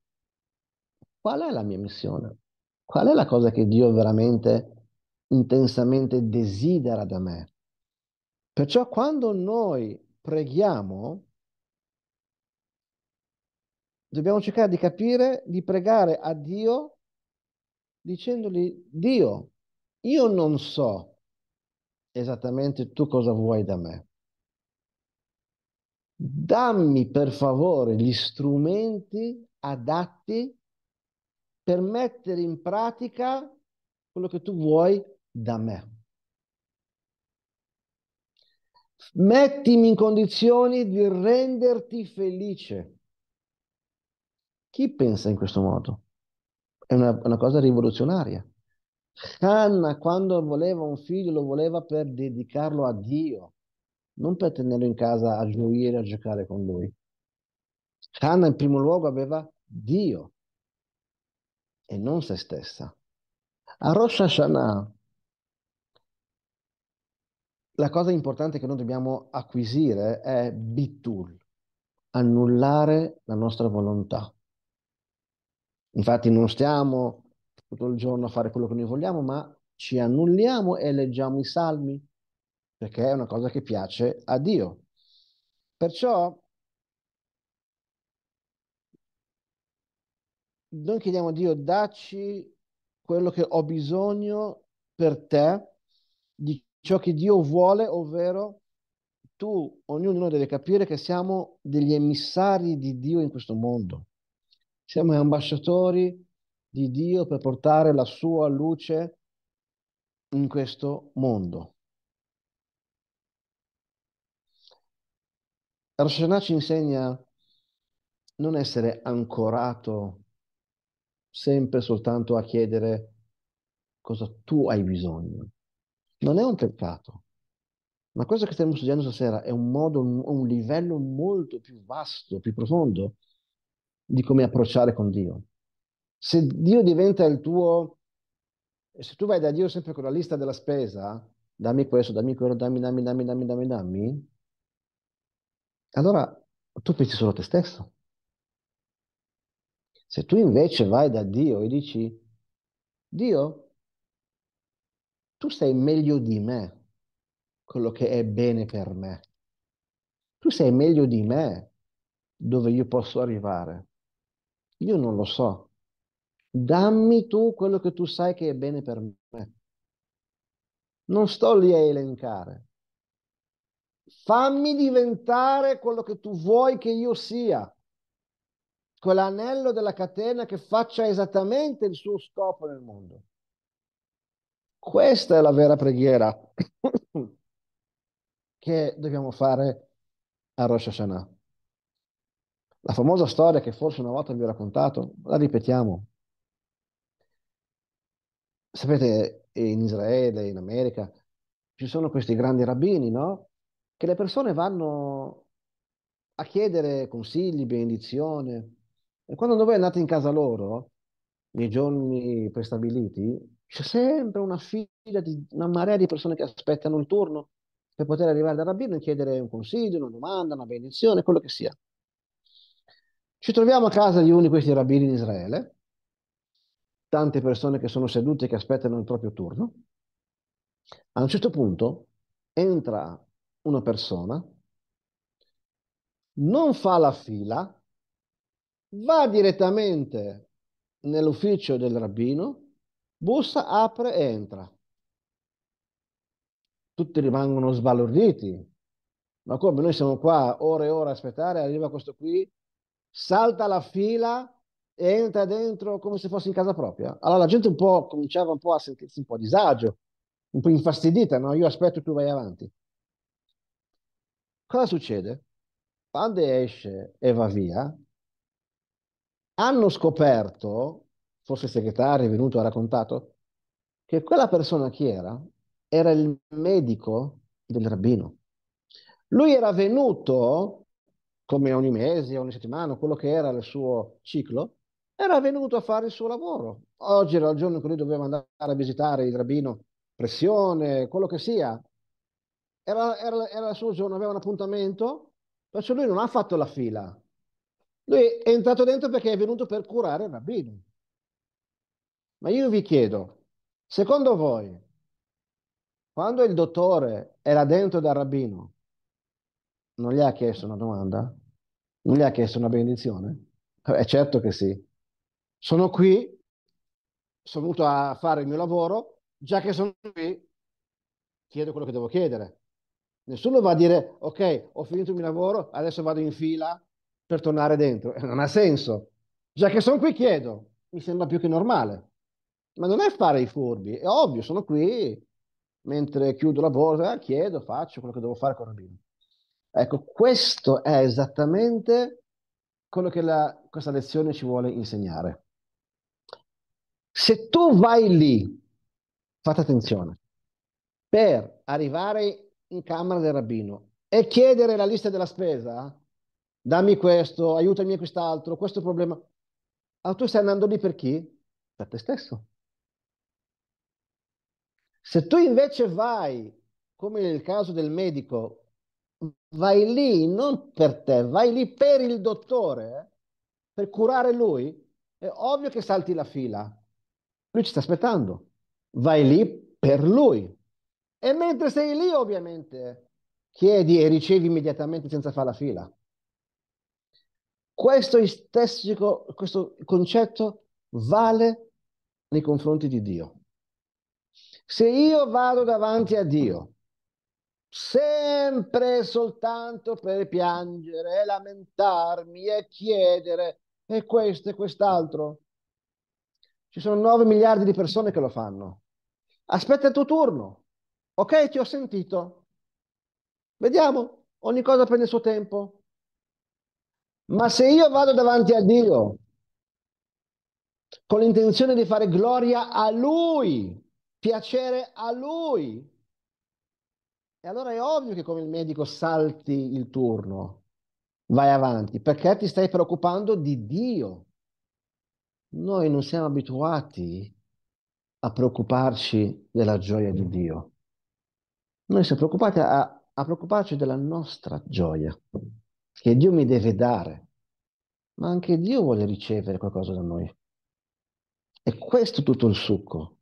qual è la mia missione, qual è la cosa che Dio veramente, intensamente desidera da me. Perciò quando noi preghiamo, dobbiamo cercare di capire, di pregare a Dio dicendogli Dio, io non so esattamente tu cosa vuoi da me. Dammi per favore gli strumenti adatti per mettere in pratica quello che tu vuoi da me. Mettimi in condizioni di renderti felice chi pensa in questo modo? È una, una cosa rivoluzionaria. Hannah, quando voleva un figlio, lo voleva per dedicarlo a Dio, non per tenerlo in casa a gioire, a giocare con lui. Hannah, in primo luogo, aveva Dio e non se stessa. A Rosh Hashanah, la cosa importante che noi dobbiamo acquisire è bitul, annullare la nostra volontà. Infatti non stiamo tutto il giorno a fare quello che noi vogliamo, ma ci annulliamo e leggiamo i salmi, perché è una cosa che piace a Dio. Perciò noi chiediamo a Dio, dacci quello che ho bisogno per te, di ciò che Dio vuole, ovvero tu, ognuno di noi deve capire che siamo degli emissari di Dio in questo mondo. Siamo ambasciatori di Dio per portare la sua luce in questo mondo. La Rosh ci insegna non essere ancorato sempre soltanto a chiedere cosa tu hai bisogno. Non è un peccato, ma questo che stiamo studiando stasera è un modo, un livello molto più vasto, più profondo di come approcciare con Dio. Se Dio diventa il tuo, se tu vai da Dio sempre con la lista della spesa, dammi questo, dammi quello, dammi, dammi, dammi, dammi, dammi, dammi, allora tu pensi solo a te stesso. Se tu invece vai da Dio e dici, Dio, tu sei meglio di me, quello che è bene per me. Tu sei meglio di me dove io posso arrivare. Io non lo so. Dammi tu quello che tu sai che è bene per me. Non sto lì a elencare. Fammi diventare quello che tu vuoi che io sia. Quell'anello della catena che faccia esattamente il suo scopo nel mondo. Questa è la vera preghiera <coughs> che dobbiamo fare a Rosh Hashanah. La famosa storia che forse una volta vi ho raccontato, la ripetiamo. Sapete, in Israele, in America, ci sono questi grandi rabbini, no? Che le persone vanno a chiedere consigli, benedizione. E quando voi andate in casa loro, nei giorni prestabiliti, c'è sempre una fila, di, una marea di persone che aspettano il turno per poter arrivare dal rabbino e chiedere un consiglio, una domanda, una benedizione, quello che sia. Ci troviamo a casa di uno di questi rabbini in Israele, tante persone che sono sedute e che aspettano il proprio turno. A un certo punto entra una persona, non fa la fila, va direttamente nell'ufficio del rabbino, bussa, apre e entra. Tutti rimangono sbalorditi. Ma come noi siamo qua ore e ore a aspettare, arriva questo qui salta la fila e entra dentro come se fosse in casa propria. Allora la gente un po' cominciava un po' a sentirsi un po' a disagio, un po' infastidita, no? Io aspetto tu vai avanti. Cosa succede? Quando esce e va via, hanno scoperto, forse il segretario è venuto e ha raccontato, che quella persona chi era? Era il medico del rabbino. Lui era venuto come ogni mese, ogni settimana, quello che era il suo ciclo, era venuto a fare il suo lavoro. Oggi era il giorno in cui lui doveva andare a visitare il rabbino, pressione, quello che sia. Era, era, era il suo giorno, aveva un appuntamento, perciò lui non ha fatto la fila. Lui è entrato dentro perché è venuto per curare il rabbino. Ma io vi chiedo, secondo voi, quando il dottore era dentro dal rabbino, non gli ha chiesto una domanda? Non gli ha chiesto una benedizione? È eh, certo che sì. Sono qui, sono venuto a fare il mio lavoro, già che sono qui, chiedo quello che devo chiedere. Nessuno va a dire, ok, ho finito il mio lavoro, adesso vado in fila per tornare dentro. Eh, non ha senso. Già che sono qui chiedo, mi sembra più che normale. Ma non è fare i furbi, è ovvio, sono qui, mentre chiudo la borsa, chiedo, faccio quello che devo fare con il bambino. Ecco, questo è esattamente quello che la, questa lezione ci vuole insegnare. Se tu vai lì, fate attenzione, per arrivare in camera del rabbino e chiedere la lista della spesa, dammi questo, aiutami a quest'altro, questo problema, allora tu stai andando lì per chi? Per te stesso. Se tu invece vai, come nel caso del medico, vai lì non per te, vai lì per il dottore, eh, per curare lui, è ovvio che salti la fila. Lui ci sta aspettando. Vai lì per lui. E mentre sei lì, ovviamente, chiedi e ricevi immediatamente senza fare la fila. Questo, stessico, questo concetto vale nei confronti di Dio. Se io vado davanti a Dio sempre soltanto per piangere, lamentarmi e chiedere e questo e quest'altro. Ci sono 9 miliardi di persone che lo fanno. Aspetta il tuo turno. Ok, ti ho sentito. Vediamo, ogni cosa prende il suo tempo. Ma se io vado davanti a Dio con l'intenzione di fare gloria a Lui, piacere a Lui, e allora è ovvio che come il medico salti il turno, vai avanti, perché ti stai preoccupando di Dio. Noi non siamo abituati a preoccuparci della gioia di Dio. Noi siamo preoccupati a, a preoccuparci della nostra gioia, che Dio mi deve dare, ma anche Dio vuole ricevere qualcosa da noi. E questo è tutto il succo.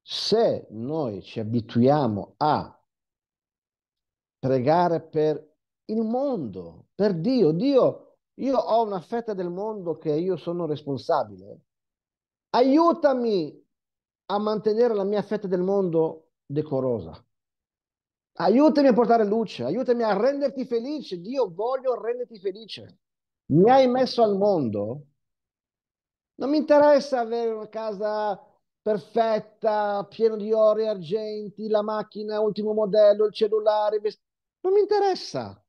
Se noi ci abituiamo a pregare per il mondo, per Dio. Dio, io ho una fetta del mondo che io sono responsabile. Aiutami a mantenere la mia fetta del mondo decorosa. Aiutami a portare luce, aiutami a renderti felice. Dio, voglio renderti felice. Mi hai messo al mondo. Non mi interessa avere una casa perfetta, piena di ori e argenti, la macchina ultimo modello, il cellulare, non mi interessa.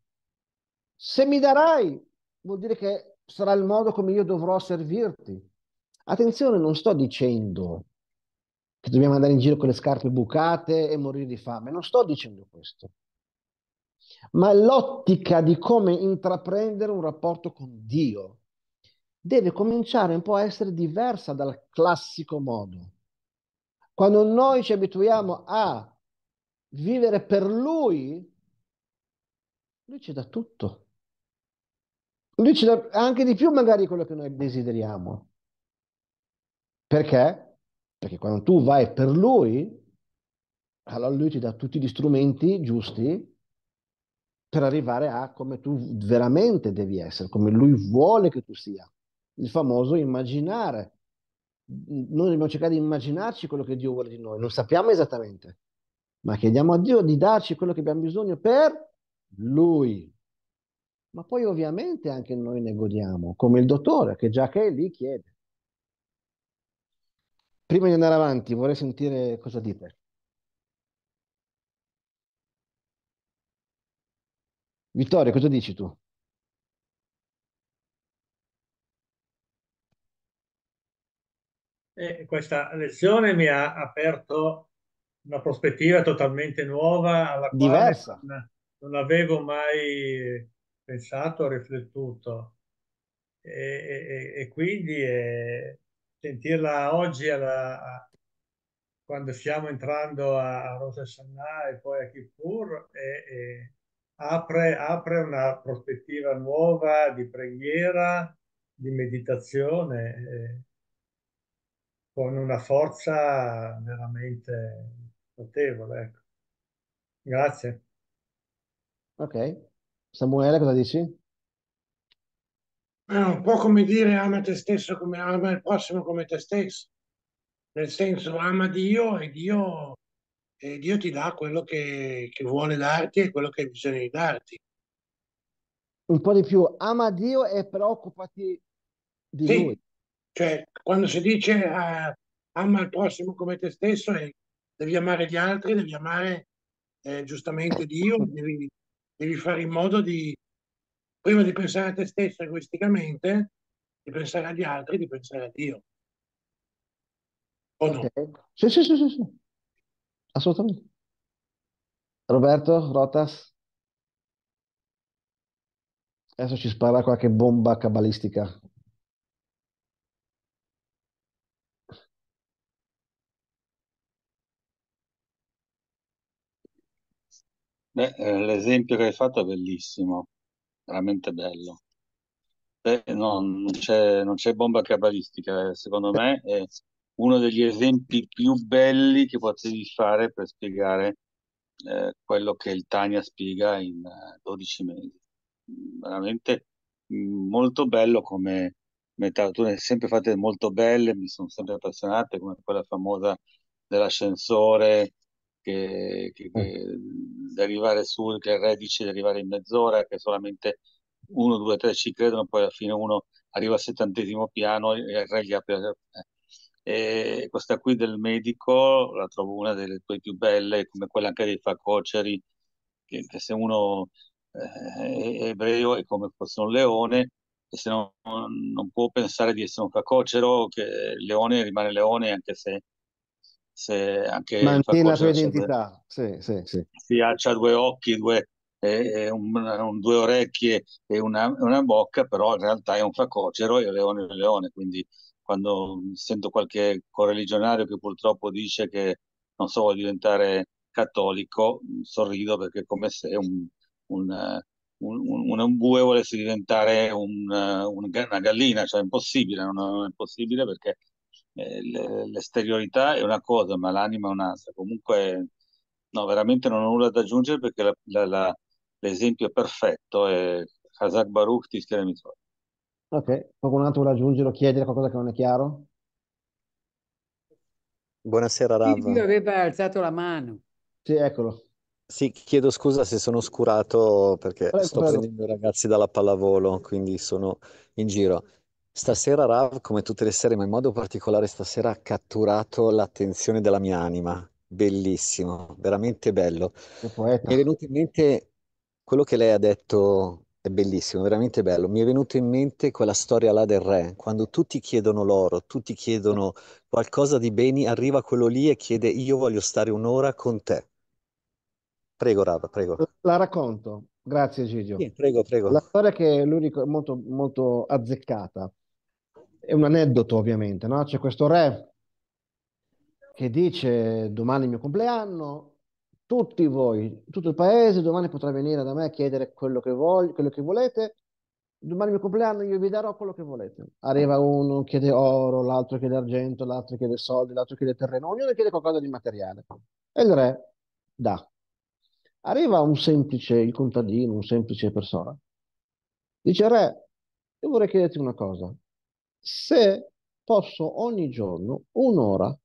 Se mi darai, vuol dire che sarà il modo come io dovrò servirti. Attenzione, non sto dicendo che dobbiamo andare in giro con le scarpe bucate e morire di fame, non sto dicendo questo. Ma l'ottica di come intraprendere un rapporto con Dio deve cominciare un po' a essere diversa dal classico modo. Quando noi ci abituiamo a vivere per Lui, lui ci dà tutto. Lui ci dà anche di più magari di quello che noi desideriamo. Perché? Perché quando tu vai per lui, allora lui ti dà tutti gli strumenti giusti per arrivare a come tu veramente devi essere, come lui vuole che tu sia. Il famoso immaginare. Noi dobbiamo cercare di immaginarci quello che Dio vuole di noi, non sappiamo esattamente, ma chiediamo a Dio di darci quello che abbiamo bisogno per lui. Ma poi ovviamente anche noi ne godiamo, come il dottore che già che è lì chiede. Prima di andare avanti vorrei sentire cosa dite. Vittorio, cosa dici tu? Eh, questa lezione mi ha aperto una prospettiva totalmente nuova, alla quale diversa. Sono, non avevo mai pensato, riflettuto. E, e, e quindi eh, sentirla oggi, alla, a, quando stiamo entrando a, a Rosa Sanna e poi a Kippur, eh, apre, apre una prospettiva nuova di preghiera, di meditazione eh, con una forza veramente notevole. Ecco. Grazie. Ok. Samuele, cosa dici? È eh, un po' come dire ama te stesso come ama il prossimo come te stesso. Nel senso, ama Dio e Dio, e Dio ti dà quello che, che vuole darti e quello che hai bisogno di darti. Un po' di più, ama Dio e preoccupati di sì. Lui. Cioè, quando si dice uh, ama il prossimo come te stesso, e devi amare gli altri, devi amare eh, giustamente Dio, devi devi fare in modo di, prima di pensare a te stesso egoisticamente, di pensare agli altri, di pensare a Dio. O no? Okay. Sì, sì, sì, sì, sì, assolutamente. Roberto, Rotas? Adesso ci spara qualche bomba cabalistica. Beh, eh, l'esempio che hai fatto è bellissimo, veramente bello. Beh, no, non c'è, non c'è bomba cabalistica, eh, secondo me è uno degli esempi più belli che potevi fare per spiegare eh, quello che il Tania spiega in 12 eh, mesi. Veramente mm, molto bello come metafore, sempre fatte molto belle, mi sono sempre appassionate, come quella famosa dell'ascensore che, che, che mm. derivare su, che il re dice di arrivare in mezz'ora, che solamente uno, due, tre ci credono, poi alla fine uno arriva al settantesimo piano e il re gli apre. Eh. E questa qui del medico la trovo una delle tue più belle, come quella anche dei Facoceri, che, che se uno eh, è ebreo è come fosse un leone, e se non, non può pensare di essere un facocero, che il leone rimane leone anche se se anche mantiene la sua identità, sì, sì, sì. si alza due occhi, due, eh, un, un, due orecchie e una, una, bocca, però in realtà è un facocero e leone è leone, quindi quando sento qualche correligionario che purtroppo dice che non so, voglio diventare cattolico, sorrido perché è come se un, un, un, un bue volesse diventare una gallina, cioè è impossibile, non, non è possibile perché eh, l'esteriorità è una cosa, ma l'anima è un'altra. Comunque, no, veramente non ho nulla da aggiungere perché la, la, la, l'esempio perfetto è Hazak Baruch Tischere Mitzvot. Ok, qualcun altro vuole aggiungere o chiedere qualcosa che non è chiaro? Buonasera Rav. Io aveva alzato la mano. Sì, eccolo. Sì, chiedo scusa se sono oscurato perché prego, sto prendendo i ragazzi dalla pallavolo, quindi sono in giro. Stasera Rav, come tutte le sere, ma in modo particolare stasera, ha catturato l'attenzione della mia anima. Bellissimo, veramente bello. Mi è venuto in mente quello che lei ha detto, è bellissimo, veramente bello. Mi è venuto in mente quella storia là del re, quando tutti chiedono l'oro, tutti chiedono qualcosa di beni, arriva quello lì e chiede io voglio stare un'ora con te. Prego Rav, prego. La racconto, grazie Gigio. Sì, prego, prego. La storia che è l'unico, molto, molto azzeccata è un aneddoto ovviamente, no? C'è questo re che dice domani è il mio compleanno, tutti voi, tutto il paese domani potrà venire da me a chiedere quello che, voglio, quello che volete, domani è il mio compleanno io vi darò quello che volete. Arriva uno, chiede oro, l'altro chiede argento, l'altro chiede soldi, l'altro chiede terreno, ognuno chiede qualcosa di materiale. E il re dà. Arriva un semplice, il contadino, un semplice persona. Dice, re, io vorrei chiederti una cosa se posso ogni giorno un'ora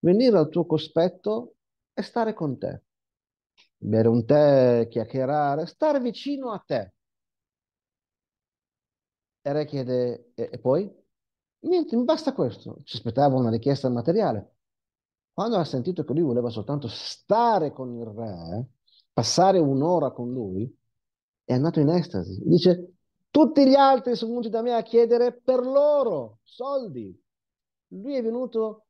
venire al tuo cospetto e stare con te, bere un tè, chiacchierare, stare vicino a te. E lei chiede, e, e poi? Niente, basta questo. Ci aspettava una richiesta materiale. Quando ha sentito che lui voleva soltanto stare con il re, passare un'ora con lui, è andato in estasi. Dice, tutti gli altri sono venuti da me a chiedere per loro soldi. Lui è venuto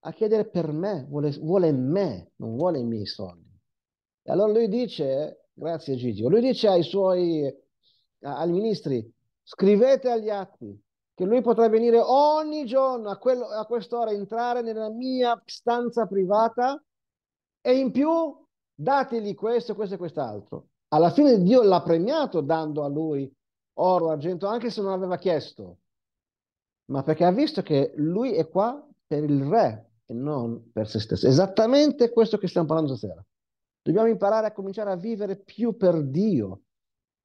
a chiedere per me, vuole, vuole me, non vuole i miei soldi. E allora lui dice, grazie Gigio, lui dice ai suoi, ai ministri, scrivete agli atti che lui potrà venire ogni giorno a, quello, a quest'ora, entrare nella mia stanza privata e in più dategli questo, questo e quest'altro. Alla fine Dio l'ha premiato dando a lui oro, argento, anche se non aveva chiesto, ma perché ha visto che lui è qua per il re e non per se stesso. Esattamente questo che stiamo parlando stasera. Dobbiamo imparare a cominciare a vivere più per Dio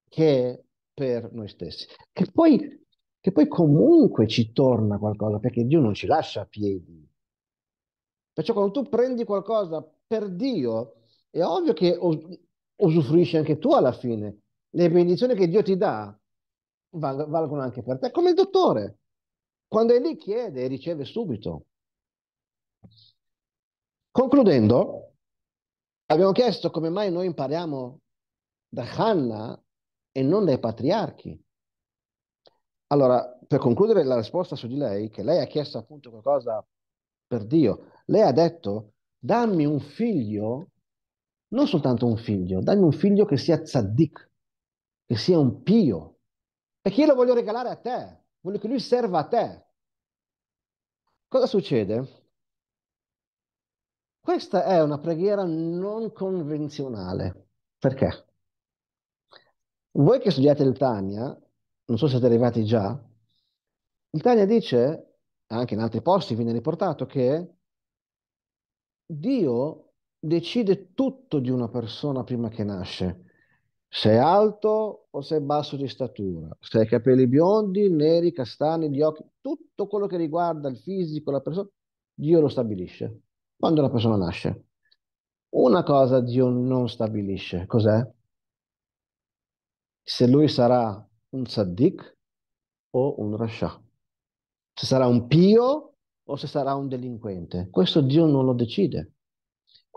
che per noi stessi. Che poi, che poi comunque ci torna qualcosa, perché Dio non ci lascia a piedi. Perciò quando tu prendi qualcosa per Dio, è ovvio che usufruisci anche tu alla fine. Le benedizioni che Dio ti dà valgono anche per te, come il dottore. Quando è lì chiede e riceve subito. Concludendo, abbiamo chiesto come mai noi impariamo da Hanna e non dai patriarchi. Allora, per concludere la risposta su di lei, che lei ha chiesto appunto qualcosa per Dio, lei ha detto, dammi un figlio, non soltanto un figlio, dammi un figlio che sia tzaddik, che sia un pio, perché io lo voglio regalare a te, voglio che lui serva a te. Cosa succede? Questa è una preghiera non convenzionale. Perché? Voi che studiate il Tania, non so se siete arrivati già, il Tania dice, anche in altri posti viene riportato, che Dio decide tutto di una persona prima che nasce. Sei alto o sei basso di statura? Se hai capelli biondi, neri, castani, gli occhi, tutto quello che riguarda il fisico, la persona, Dio lo stabilisce quando la persona nasce. Una cosa Dio non stabilisce, cos'è? Se lui sarà un saddik o un rasha, se sarà un pio o se sarà un delinquente. Questo Dio non lo decide.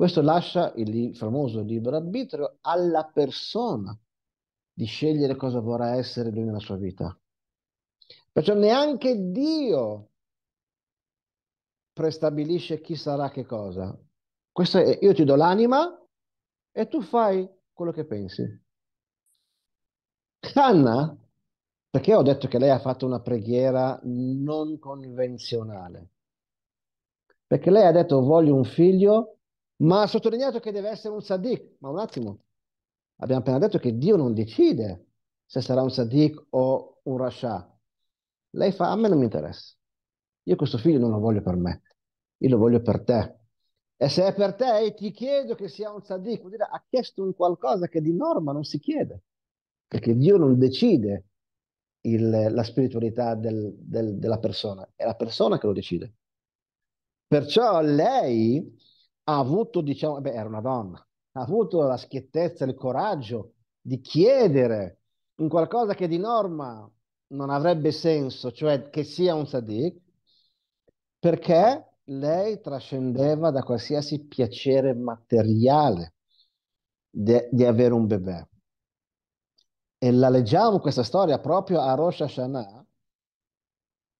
Questo lascia il famoso libero arbitrio alla persona di scegliere cosa vorrà essere lui nella sua vita. Perciò neanche Dio prestabilisce chi sarà che cosa. Questo è io ti do l'anima e tu fai quello che pensi. Anna, perché ho detto che lei ha fatto una preghiera non convenzionale? Perché lei ha detto voglio un figlio ma ha sottolineato che deve essere un sadiq. Ma un attimo, abbiamo appena detto che Dio non decide se sarà un sadiq o un rasha. Lei fa, a me non mi interessa. Io questo figlio non lo voglio per me, io lo voglio per te. E se è per te e ti chiedo che sia un sadiq, vuol dire ha chiesto un qualcosa che di norma non si chiede, perché Dio non decide il, la spiritualità del, del, della persona, è la persona che lo decide. Perciò lei ha avuto, diciamo, beh, era una donna, ha avuto la schiettezza, il coraggio di chiedere un qualcosa che di norma non avrebbe senso, cioè che sia un sadiq, perché lei trascendeva da qualsiasi piacere materiale de, di avere un bebè. E la leggiamo questa storia proprio a Rosh Hashanah,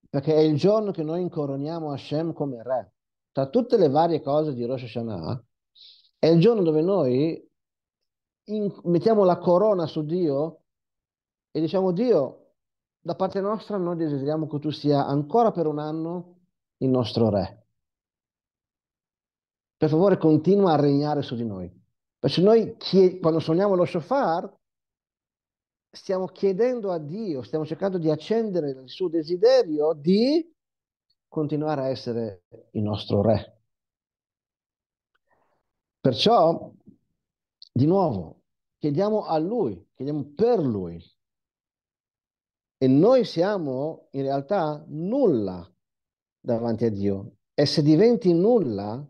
perché è il giorno che noi incoroniamo Hashem come re tra tutte le varie cose di Rosh Hashanah, è il giorno dove noi in, mettiamo la corona su Dio e diciamo Dio, da parte nostra noi desideriamo che tu sia ancora per un anno il nostro re. Per favore continua a regnare su di noi. Perché noi chied- quando suoniamo lo shofar stiamo chiedendo a Dio, stiamo cercando di accendere il suo desiderio di continuare a essere il nostro re. Perciò, di nuovo, chiediamo a Lui, chiediamo per Lui. E noi siamo in realtà nulla davanti a Dio. E se diventi nulla,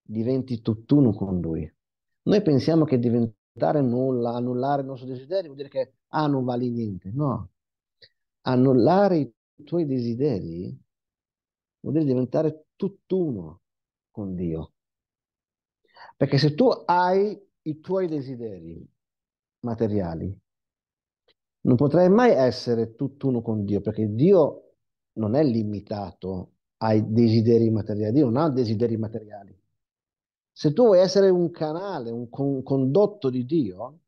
diventi tutt'uno con Lui. Noi pensiamo che diventare nulla, annullare il nostro desiderio, vuol dire che ah, non vali niente. No, annullare i tuoi desideri vuol dire diventare tutt'uno con Dio. Perché se tu hai i tuoi desideri materiali, non potrai mai essere tutt'uno con Dio, perché Dio non è limitato ai desideri materiali, Dio non ha desideri materiali. Se tu vuoi essere un canale, un, condotto di Dio,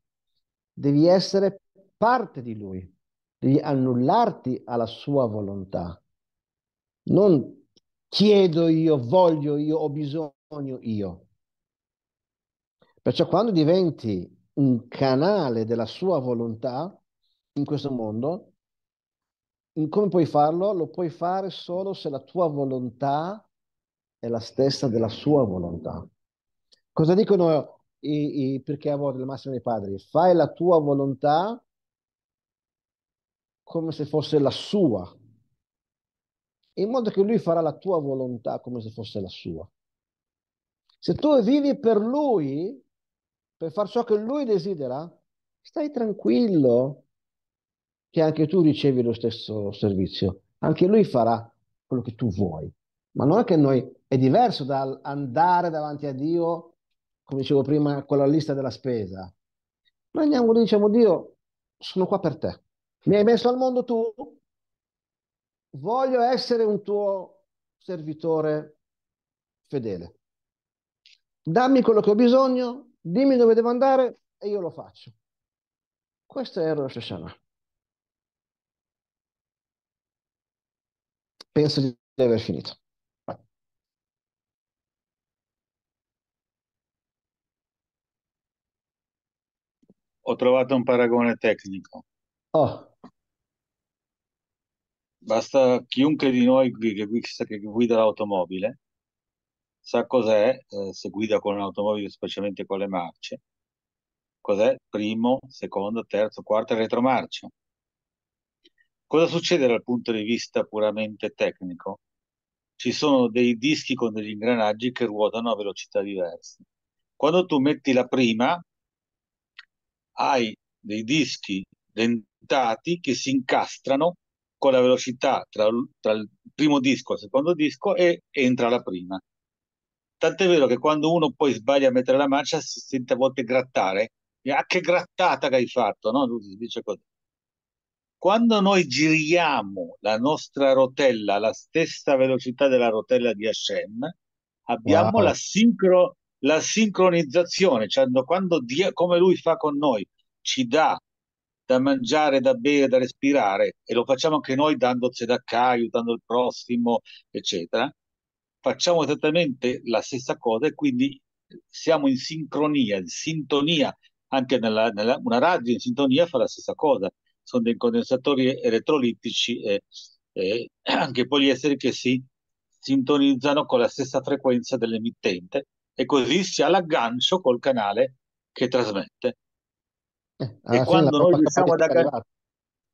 devi essere parte di Lui, devi annullarti alla sua volontà, non chiedo io, voglio io, ho bisogno io. Perciò quando diventi un canale della sua volontà in questo mondo, come puoi farlo? Lo puoi fare solo se la tua volontà è la stessa della sua volontà. Cosa dicono i, i perché a volte il massimo dei padri? Fai la tua volontà come se fosse la sua in modo che lui farà la tua volontà come se fosse la sua. Se tu vivi per lui, per far ciò che lui desidera, stai tranquillo che anche tu ricevi lo stesso servizio, anche lui farà quello che tu vuoi. Ma non è che noi è diverso dall'andare davanti a Dio, come dicevo prima, con la lista della spesa. Noi andiamo e diciamo Dio, sono qua per te. Mi hai messo al mondo tu? voglio essere un tuo servitore fedele. Dammi quello che ho bisogno, dimmi dove devo andare e io lo faccio. Questo è Rosh Hashanah. Penso di aver finito. Ho trovato un paragone tecnico. Oh basta chiunque di noi che, guida, che guida l'automobile sa cos'è, eh, se guida con un'automobile, specialmente con le marce, cos'è primo, secondo, terzo, quarta retromarcia. Cosa succede dal punto di vista puramente tecnico? Ci sono dei dischi con degli ingranaggi che ruotano a velocità diverse. Quando tu metti la prima, hai dei dischi dentati che si incastrano con la velocità tra, tra il primo disco e il secondo disco e entra la prima. Tant'è vero che quando uno poi sbaglia a mettere la marcia si sente a volte grattare, ah che grattata che hai fatto, no? Lui si dice così. Quando noi giriamo la nostra rotella alla stessa velocità della rotella di Hashem, abbiamo wow. la, sincro, la sincronizzazione, cioè quando come lui fa con noi, ci dà da mangiare, da bere, da respirare e lo facciamo anche noi dando zedakah, aiutando il prossimo, eccetera. Facciamo esattamente la stessa cosa e quindi siamo in sincronia, in sintonia, anche nella, nella, una radio in sintonia fa la stessa cosa. Sono dei condensatori elettrolittici e, e <clears throat> anche poliesteri che si sintonizzano con la stessa frequenza dell'emittente e così si ha l'aggancio col canale che trasmette. Eh, e quando noi riusciamo ad agganciare,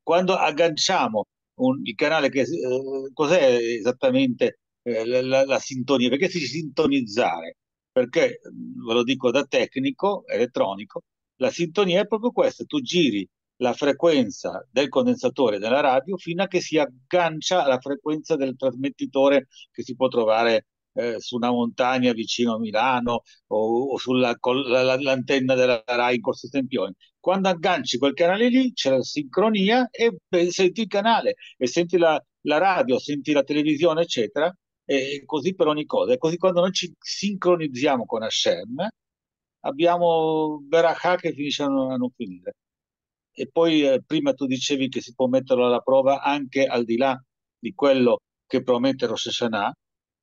quando agganciamo un, il canale che eh, cos'è esattamente eh, la, la, la, sintonia? Perché si sintonizzare? Perché, ve lo dico da tecnico, elettronico, la sintonia è proprio questa, tu giri la frequenza del condensatore della radio fino a che si aggancia alla frequenza del trasmettitore che si può trovare eh, su una montagna vicino a Milano o, o sull'antenna della RAI in Corso Sempione. Quando agganci quel canale lì c'è la sincronia e beh, senti il canale e senti la, la radio, senti la televisione, eccetera, e così per ogni cosa. E così quando noi ci sincronizziamo con Hashem, abbiamo Berachà che finisce a non, a non finire. E poi eh, prima tu dicevi che si può metterlo alla prova anche al di là di quello che promette Rosh Hashanah,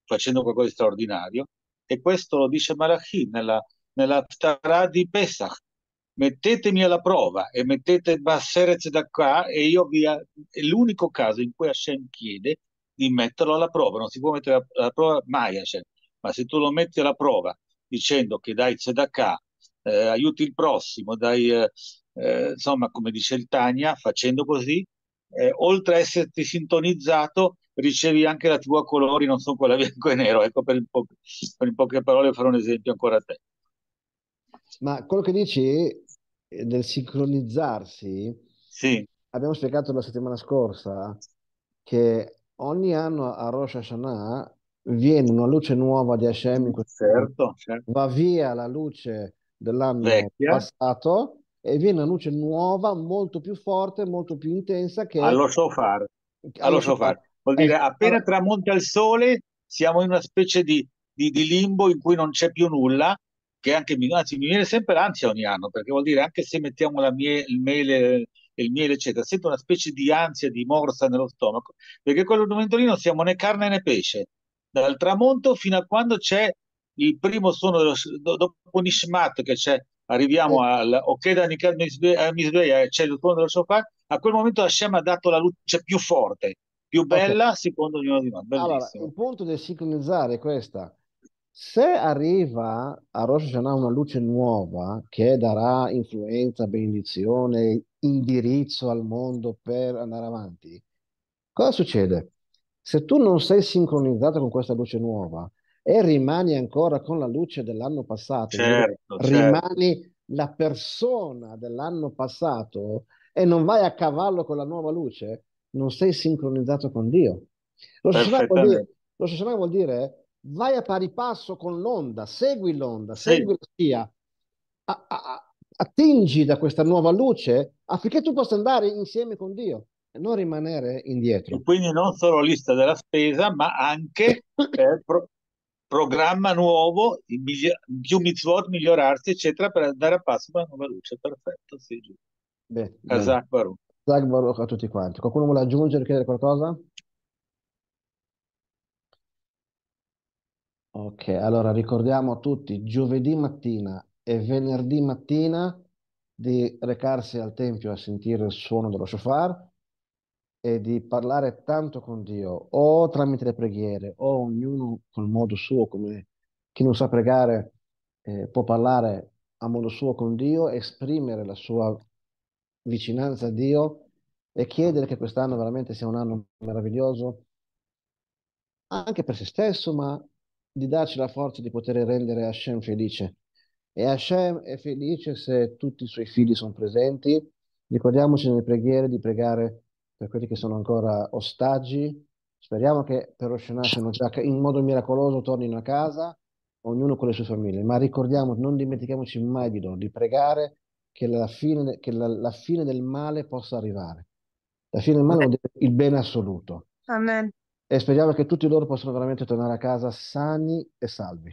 facendo qualcosa di straordinario. E questo lo dice Malachi nella, nella Ptarah di Pesach, mettetemi alla prova e mettete Basserez da qua e io vi... è l'unico caso in cui Hashem chiede di metterlo alla prova, non si può mettere alla prova mai Hashem, ma se tu lo metti alla prova dicendo che dai Tzedakah, eh, aiuti il prossimo, dai, eh, eh insomma come dice il Tania, facendo così, eh, oltre a esserti sintonizzato ricevi anche la tua colori, non sono quella bianco e nero, ecco per po- per in poche parole farò un esempio ancora a te. Ma quello che dici del sincronizzarsi, sì. abbiamo spiegato la settimana scorsa che ogni anno a Rosh Hashanah viene una luce nuova di Hashem in questo certo, certo. va via la luce dell'anno Vecchia. passato e viene una luce nuova molto più forte, molto più intensa che... Allo shofar, allo shofar. Vuol dire, eh, appena tramonta il sole, siamo in una specie di, di, di limbo in cui non c'è più nulla, che anche mi, anzi, mi viene sempre ansia ogni anno, perché vuol dire anche se mettiamo la mie, il mele il miele, eccetera, sento una specie di ansia, di morsa nello stomaco, perché quel momento lì non siamo né carne né pesce, dal tramonto fino a quando c'è il primo suono, dello, do, dopo Nishmat che c'è, arriviamo eh. al Okeda Nikad Misbeya, c'è il suono dello shofar, a quel momento Hashem ha dato la luce cioè, più forte, più bella okay. secondo ognuno di noi. Ah, bellissimo. Allora, il punto del sincronizzare è questa, se arriva a Rosh Hashanah una luce nuova che darà influenza, benedizione, indirizzo al mondo per andare avanti, cosa succede? Se tu non sei sincronizzato con questa luce nuova e rimani ancora con la luce dell'anno passato, certo, certo, rimani certo. la persona dell'anno passato e non vai a cavallo con la nuova luce, non sei sincronizzato con Dio. Lo Shashanah vuol, vuol dire vai a pari passo con l'onda, segui l'onda, sì. segui la scia, a, a, attingi da questa nuova luce affinché tu possa andare insieme con Dio e non rimanere indietro. E quindi non solo lista della spesa, ma anche <coughs> eh, pro programma nuovo, più mitzvot, migliorarsi, eccetera, per andare a passo con la nuova luce. Perfetto, sì, giusto. Baruch. Baruch a tutti quanti. Qualcuno vuole aggiungere, chiedere qualcosa? Ok, allora ricordiamo a tutti giovedì mattina e venerdì mattina di recarsi al Tempio a sentire il suono dello shofar e di parlare tanto con Dio, o tramite le preghiere, o ognuno col modo suo, come chi non sa pregare eh, può parlare a modo suo con Dio, esprimere la sua vicinanza a Dio e chiedere che quest'anno veramente sia un anno meraviglioso anche per se stesso, ma di darci la forza di poter rendere Hashem felice. E Hashem è felice se tutti i suoi figli sono presenti. Ricordiamoci nelle preghiere di pregare per quelli che sono ancora ostaggi. Speriamo che per Rosh Hashanah già in modo miracoloso tornino a casa, ognuno con le sue famiglie. Ma ricordiamo, non dimentichiamoci mai di loro, di pregare che, la fine, che la, la fine del male possa arrivare. La fine del male è il bene assoluto. Amen e speriamo che tutti loro possano veramente tornare a casa sani e salvi.